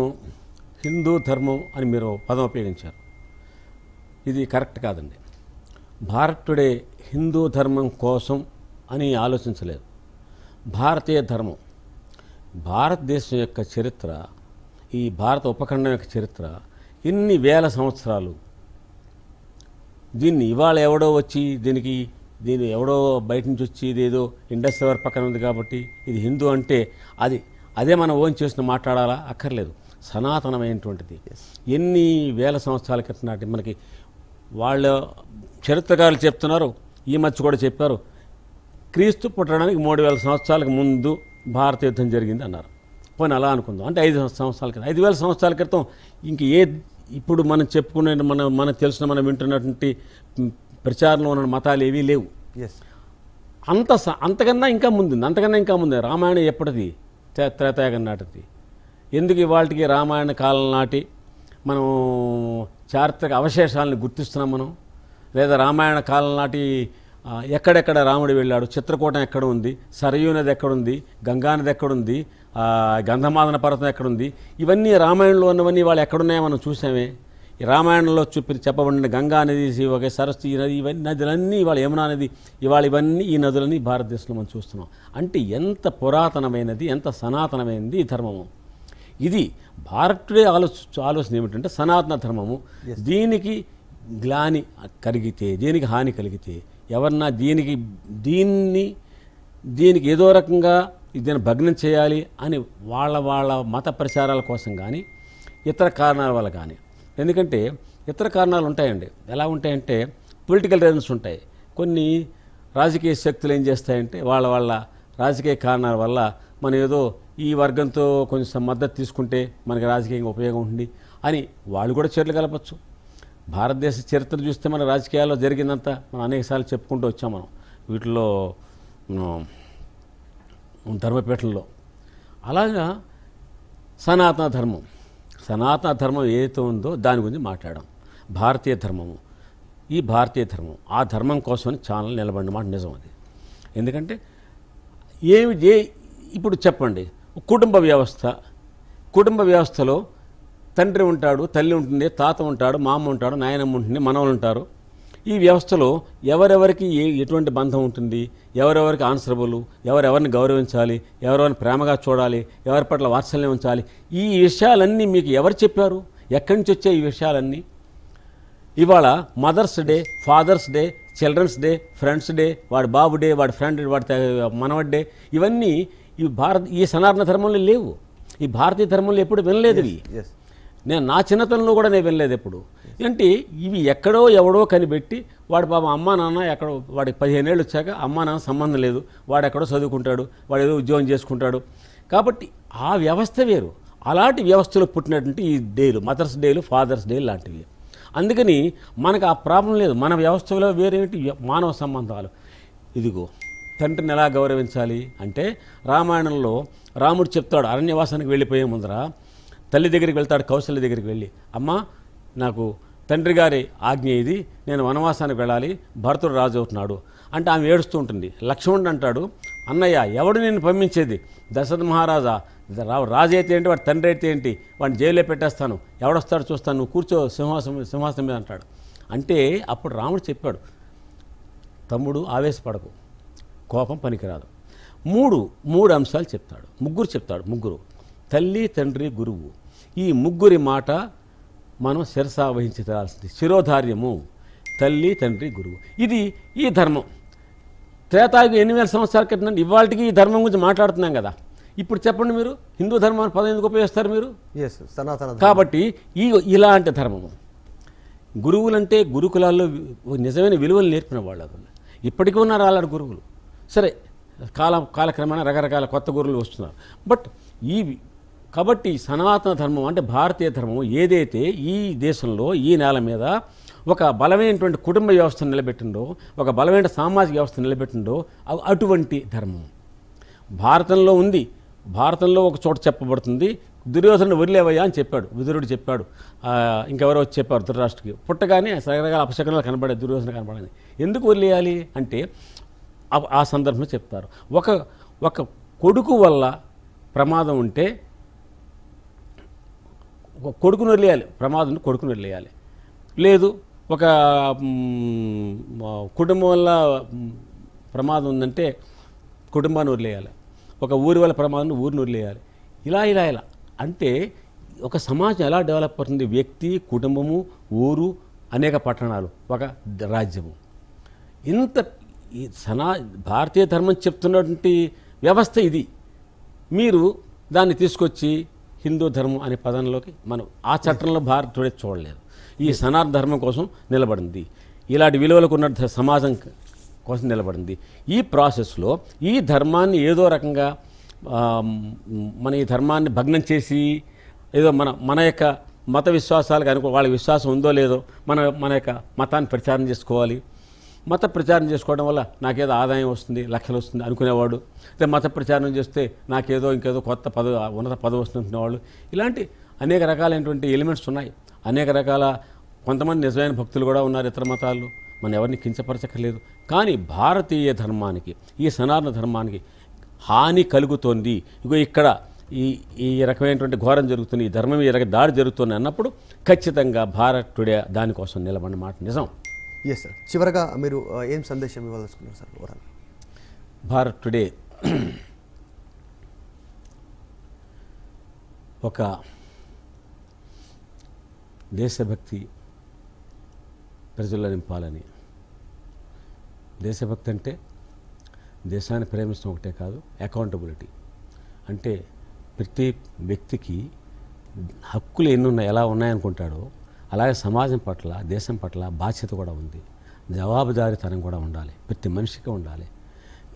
హిందూ ధర్మం అని మీరు పదం ఉపయోగించారు ఇది కరెక్ట్ కాదండి భారతుడే హిందూ ధర్మం కోసం అని ఆలోచించలేదు భారతీయ ధర్మం భారతదేశం యొక్క చరిత్ర ఈ భారత ఉపఖండం యొక్క చరిత్ర ఇన్ని వేల సంవత్సరాలు దీన్ని ఇవాళ ఎవడో వచ్చి దీనికి దీన్ని ఎవడో బయట నుంచి వచ్చి ఇదేదో ఇండస్ ఎవరి పక్కన ఉంది కాబట్టి ఇది హిందూ అంటే అది అదే మనం ఓన్ చేసిన మాట్లాడాలా అక్కర్లేదు సనాతనమైనటువంటిది ఎన్ని వేల సంవత్సరాల క్రితం నాటి మనకి వాళ్ళ చరిత్రకారులు చెప్తున్నారు ఈ మధ్య కూడా చెప్పారు క్రీస్తు పుట్టడానికి మూడు వేల సంవత్సరాలకు ముందు భారత యుద్ధం జరిగింది అన్నారు పోనీ అలా అనుకుందాం అంటే ఐదు సంవత్సరాల క్రితం ఐదు వేల సంవత్సరాల క్రితం ఇంక ఏ ఇప్పుడు మనం చెప్పుకునే మన మనకు తెలిసిన మనం వింటున్నటువంటి ప్రచారంలో ఉన్న మతాలు ఏవీ లేవు అంత అంతకన్నా ఇంకా ముందుంది అంతకన్నా ఇంకా ముందు రామాయణం ఎప్పటిది త్రేతాయుగం నాటిది ఎందుకు ఇవాళకి రామాయణ కాలం నాటి మనం చారిత్రక అవశేషాలను గుర్తిస్తున్నాం మనం లేదా రామాయణ కాలం నాటి ఎక్కడెక్కడ రాముడు వెళ్ళాడు చిత్రకూటం ఎక్కడ ఉంది సరయూ నది ఎక్కడుంది గంగా నది ఎక్కడుంది గంధమాదన పర్వతం ఎక్కడుంది ఇవన్నీ రామాయణంలో ఉన్నవన్నీ వాళ్ళు ఎక్కడున్నాయో మనం చూసామే ఈ రామాయణంలో చూపి చెప్పబడిన గంగా నది ఒక సరస్వతి నది ఇవన్నీ నదులన్నీ ఇవాళ యమునా నది ఇవాళ ఇవన్నీ ఈ నదులని భారతదేశంలో మనం చూస్తున్నాం అంటే ఎంత పురాతనమైనది ఎంత సనాతనమైనది ఈ ధర్మము ఇది భారతుడే ఆలోచ ఆలోచన ఏమిటంటే సనాతన ధర్మము దీనికి గ్లాని కలిగితే దీనికి హాని కలిగితే ఎవరన్నా దీనికి దీన్ని దీనికి ఏదో రకంగా దీన్ని భగ్నం చేయాలి అని వాళ్ళ వాళ్ళ మత ప్రచారాల కోసం కానీ ఇతర కారణాల వల్ల కానీ ఎందుకంటే ఇతర కారణాలు ఉంటాయండి ఎలా ఉంటాయంటే పొలిటికల్ రీజన్స్ ఉంటాయి కొన్ని రాజకీయ శక్తులు ఏం చేస్తాయంటే వాళ్ళ వాళ్ళ రాజకీయ కారణాల వల్ల మనం ఏదో ఈ వర్గంతో కొంచెం మద్దతు తీసుకుంటే మనకి రాజకీయంగా ఉపయోగం ఉంటుంది అని వాళ్ళు కూడా చర్యలు కలపచ్చు భారతదేశ చరిత్ర చూస్తే మన రాజకీయాల్లో జరిగిందంతా మనం అనేకసార్లు చెప్పుకుంటూ వచ్చాం మనం వీటిలో ధర్మపేటల్లో అలాగా సనాతన ధర్మం సనాతన ధర్మం ఏదైతే ఉందో దాని గురించి మాట్లాడాం భారతీయ ధర్మము ఈ భారతీయ ధర్మం ఆ ధర్మం కోసం ఛానల్ నిలబడిన మాట నిజం అది ఎందుకంటే ఏమి ఏ ఇప్పుడు చెప్పండి కుటుంబ వ్యవస్థ కుటుంబ వ్యవస్థలో తండ్రి ఉంటాడు తల్లి ఉంటుంది తాత ఉంటాడు మామ ఉంటాడు నాయనమ్మ ఉంటుంది మనవలు ఉంటారు ఈ వ్యవస్థలో ఎవరెవరికి ఏ ఎటువంటి బంధం ఉంటుంది ఎవరెవరికి ఆన్సరబుల్ ఎవరెవరిని గౌరవించాలి ఎవరెవరిని ప్రేమగా చూడాలి ఎవరి పట్ల వాత్సల్యం ఉంచాలి ఈ విషయాలన్నీ మీకు ఎవరు చెప్పారు ఎక్కడి నుంచి వచ్చాయి ఈ విషయాలన్నీ ఇవాళ mother's day father's day children's day friends day వాడి బాబు డే వాడి ఫ్రెండ్ వాడి మనవడ్ డే ఇవన్నీ ఈ భారత ఈ సనాతన ధర్మంలో లేవు ఈ భారతీయ ధర్మంలో ఎప్పుడు వినలేదు ఇవి నేను నా చిన్నతనంలో కూడా నేను వినలేదు ఎప్పుడు ఏంటి ఇవి ఎక్కడో ఎవడో కనిపెట్టి వాడి పాపం అమ్మా నాన్న ఎక్కడో వాడికి పదిహేను ఏళ్ళు వచ్చాక అమ్మా నాన్న సంబంధం లేదు వాడు ఎక్కడో చదువుకుంటాడు వాడు ఏదో ఉద్యోగం చేసుకుంటాడు కాబట్టి ఆ వ్యవస్థ వేరు అలాంటి వ్యవస్థలో పుట్టినటువంటి ఈ డేలు మదర్స్ డేలు ఫాదర్స్ డేలు లాంటివి అందుకని మనకు ఆ ప్రాబ్లం లేదు మన వ్యవస్థలో వేరేమిటి మానవ సంబంధాలు ఇదిగో తండ్రిని ఎలా గౌరవించాలి అంటే రామాయణంలో రాముడు చెప్తాడు అరణ్యవాసానికి వెళ్ళిపోయే ముందర తల్లి దగ్గరికి వెళ్తాడు కౌశల్య దగ్గరికి వెళ్ళి అమ్మ నాకు తండ్రి గారి ఆజ్ఞ ఇది నేను వనవాసానికి వెళ్ళాలి భరతుడు రాజు అవుతున్నాడు అంటే ఆమె ఏడుస్తూ ఉంటుంది లక్ష్మణుడు అంటాడు అన్నయ్య ఎవడు నేను పంపించేది దశరథ మహారాజా రాజు అయితే ఏంటి వాడి తండ్రి అయితే ఏంటి వాడిని జైల్లో పెట్టేస్తాను ఎవడొస్తాడు చూస్తాను నువ్వు కూర్చో సింహాసం సింహాసనం మీద అంటాడు అంటే అప్పుడు రాముడు చెప్పాడు తమ్ముడు ఆవేశపడకు కోపం పనికిరాదు మూడు మూడు అంశాలు చెప్తాడు ముగ్గురు చెప్తాడు ముగ్గురు తల్లి తండ్రి గురువు ఈ ముగ్గురి మాట మనం శిరసా వహించి తెరాల్సింది శిరోధార్యము తల్లి తండ్రి గురువు ఇది ఈ ధర్మం త్రేతాయుగం ఎన్ని వేల సంవత్సరాల క్రితం ఇవాళకి ఈ ధర్మం గురించి మాట్లాడుతున్నాం కదా ఇప్పుడు చెప్పండి మీరు హిందూ ధర్మాన్ని పదం ఎందుకు ఉపయోగిస్తారు మీరు సనాతన కాబట్టి ఈ ఇలాంటి ధర్మము గురువులంటే గురుకులాల్లో నిజమైన విలువలు నేర్పిన వాళ్ళు ఇప్పటికీ ఉన్నారు అలాంటి గురువులు సరే కాల కాలక్రమేణా రకరకాల కొత్త గురువులు వస్తున్నారు బట్ ఈ కాబట్టి సనాతన ధర్మం అంటే భారతీయ ధర్మం ఏదైతే ఈ దేశంలో ఈ నేల మీద ఒక బలమైనటువంటి కుటుంబ వ్యవస్థను నిలబెట్టిండో ఒక బలమైన సామాజిక వ్యవస్థను నిలబెట్టిండో అటువంటి ధర్మం భారతంలో ఉంది భారతంలో ఒక చోట చెప్పబడుతుంది దుర్యోధను వదిలేవయ్యా అని చెప్పాడు విదురుడు చెప్పాడు ఇంకెవరో చెప్పారు ధృతరాష్ట్రకి పుట్టగానే రకరకాల అపశకనాలు కనబడే దుర్యోధన కనబడని ఎందుకు వదిలేయాలి అంటే ఆ సందర్భంలో చెప్తారు ఒక ఒక కొడుకు వల్ల ప్రమాదం ఉంటే కొడుకుని వదిలేయాలి ప్రమాదం కొడుకుని వదిలేయాలి లేదు ఒక కుటుంబం వల్ల ప్రమాదం ఉందంటే కుటుంబాన్ని వదిలేయాలి ఒక ఊరి వల్ల ప్రమాదం ఊరిని వదిలేయాలి ఇలా ఇలా ఇలా అంటే ఒక సమాజం ఎలా డెవలప్ అవుతుంది వ్యక్తి కుటుంబము ఊరు అనేక పట్టణాలు ఒక రాజ్యము ఇంత ఈ సనా భారతీయ ధర్మం చెప్తున్నటువంటి వ్యవస్థ ఇది మీరు దాన్ని తీసుకొచ్చి హిందూ ధర్మం అనే పదంలోకి మనం ఆ చట్టంలో భారతుడే చూడలేదు ఈ సనాతన ధర్మం కోసం నిలబడింది ఇలాంటి విలువలకు ఉన్న సమాజం కోసం నిలబడింది ఈ ప్రాసెస్లో ఈ ధర్మాన్ని ఏదో రకంగా మన ఈ ధర్మాన్ని భగ్నం చేసి ఏదో మన మన యొక్క మత విశ్వాసాలకు అనుకో వాళ్ళ విశ్వాసం ఉందో లేదో మన మన యొక్క మతాన్ని ప్రచారం చేసుకోవాలి మత ప్రచారం చేసుకోవడం వల్ల నాకేదో ఆదాయం వస్తుంది లక్షలు వస్తుంది అనుకునేవాడు అదే మత ప్రచారం చేస్తే నాకేదో ఇంకేదో కొత్త పద ఉన్నత పదవి వస్తుంది ఇలాంటి అనేక రకాలైనటువంటి ఎలిమెంట్స్ ఉన్నాయి అనేక రకాల కొంతమంది నిజమైన భక్తులు కూడా ఉన్నారు ఇతర మతాలు మనం ఎవరిని కించపరచక్కర్లేదు కానీ భారతీయ ధర్మానికి ఈ సనాతన ధర్మానికి హాని కలుగుతోంది ఇగో ఇక్కడ ఈ ఈ రకమైనటువంటి ఘోరం జరుగుతుంది ఈ ధర్మం ఈ రక దాడి జరుగుతుంది అన్నప్పుడు ఖచ్చితంగా భారత్ టుడే దానికోసం నిలబడిన మాట నిజం ఎస్ సార్ చివరగా మీరు ఏం సందేశం ఇవ్వాలనుకున్నారు సార్ ఓవరాల్ భారత్ టుడే ఒక దేశభక్తి ప్రజల్లో నింపాలని దేశభక్తి అంటే దేశాన్ని ప్రేమించడం ఒకటే కాదు అకౌంటబిలిటీ అంటే ప్రతి వ్యక్తికి హక్కులు ఎన్ని ఉన్నాయి ఎలా ఉన్నాయనుకుంటాడో అలాగే సమాజం పట్ల దేశం పట్ల బాధ్యత కూడా ఉంది జవాబుదారితనం కూడా ఉండాలి ప్రతి మనిషికి ఉండాలి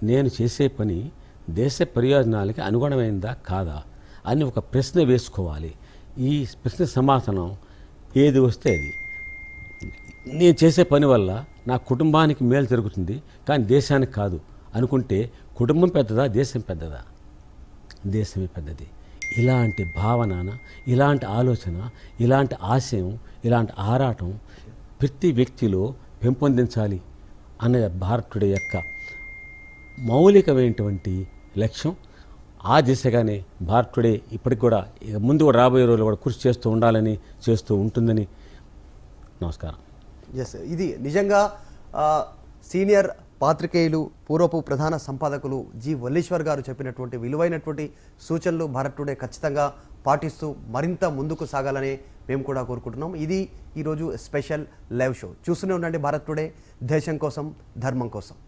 నేను చేసే పని దేశ ప్రయోజనాలకి అనుగుణమైందా కాదా అని ఒక ప్రశ్న వేసుకోవాలి ఈ ప్రశ్న సమాధానం ఏది వస్తే అది నేను చేసే పని వల్ల నా కుటుంబానికి మేలు జరుగుతుంది కానీ దేశానికి కాదు అనుకుంటే కుటుంబం పెద్దదా దేశం పెద్దదా దేశమే పెద్దది ఇలాంటి భావన ఇలాంటి ఆలోచన ఇలాంటి ఆశయం ఇలాంటి ఆరాటం ప్రతి వ్యక్తిలో పెంపొందించాలి అన్నది భారతుడి యొక్క మౌలికమైనటువంటి లక్ష్యం ఆ దిశగానే భారతుడే ఇప్పటికి కూడా ముందు కూడా రాబోయే రోజులు కూడా కృషి చేస్తూ ఉండాలని చేస్తూ ఉంటుందని నమస్కారం ఎస్ ఇది నిజంగా సీనియర్ పాత్రికేయులు పూర్వపు ప్రధాన సంపాదకులు జి వల్లేశ్వర్ గారు చెప్పినటువంటి విలువైనటువంటి సూచనలు భారత్ టుడే ఖచ్చితంగా పాటిస్తూ మరింత ముందుకు సాగాలని మేము కూడా కోరుకుంటున్నాం ఇది ఈరోజు స్పెషల్ లైవ్ షో చూస్తూనే ఉండండి భారత్ టుడే దేశం కోసం ధర్మం కోసం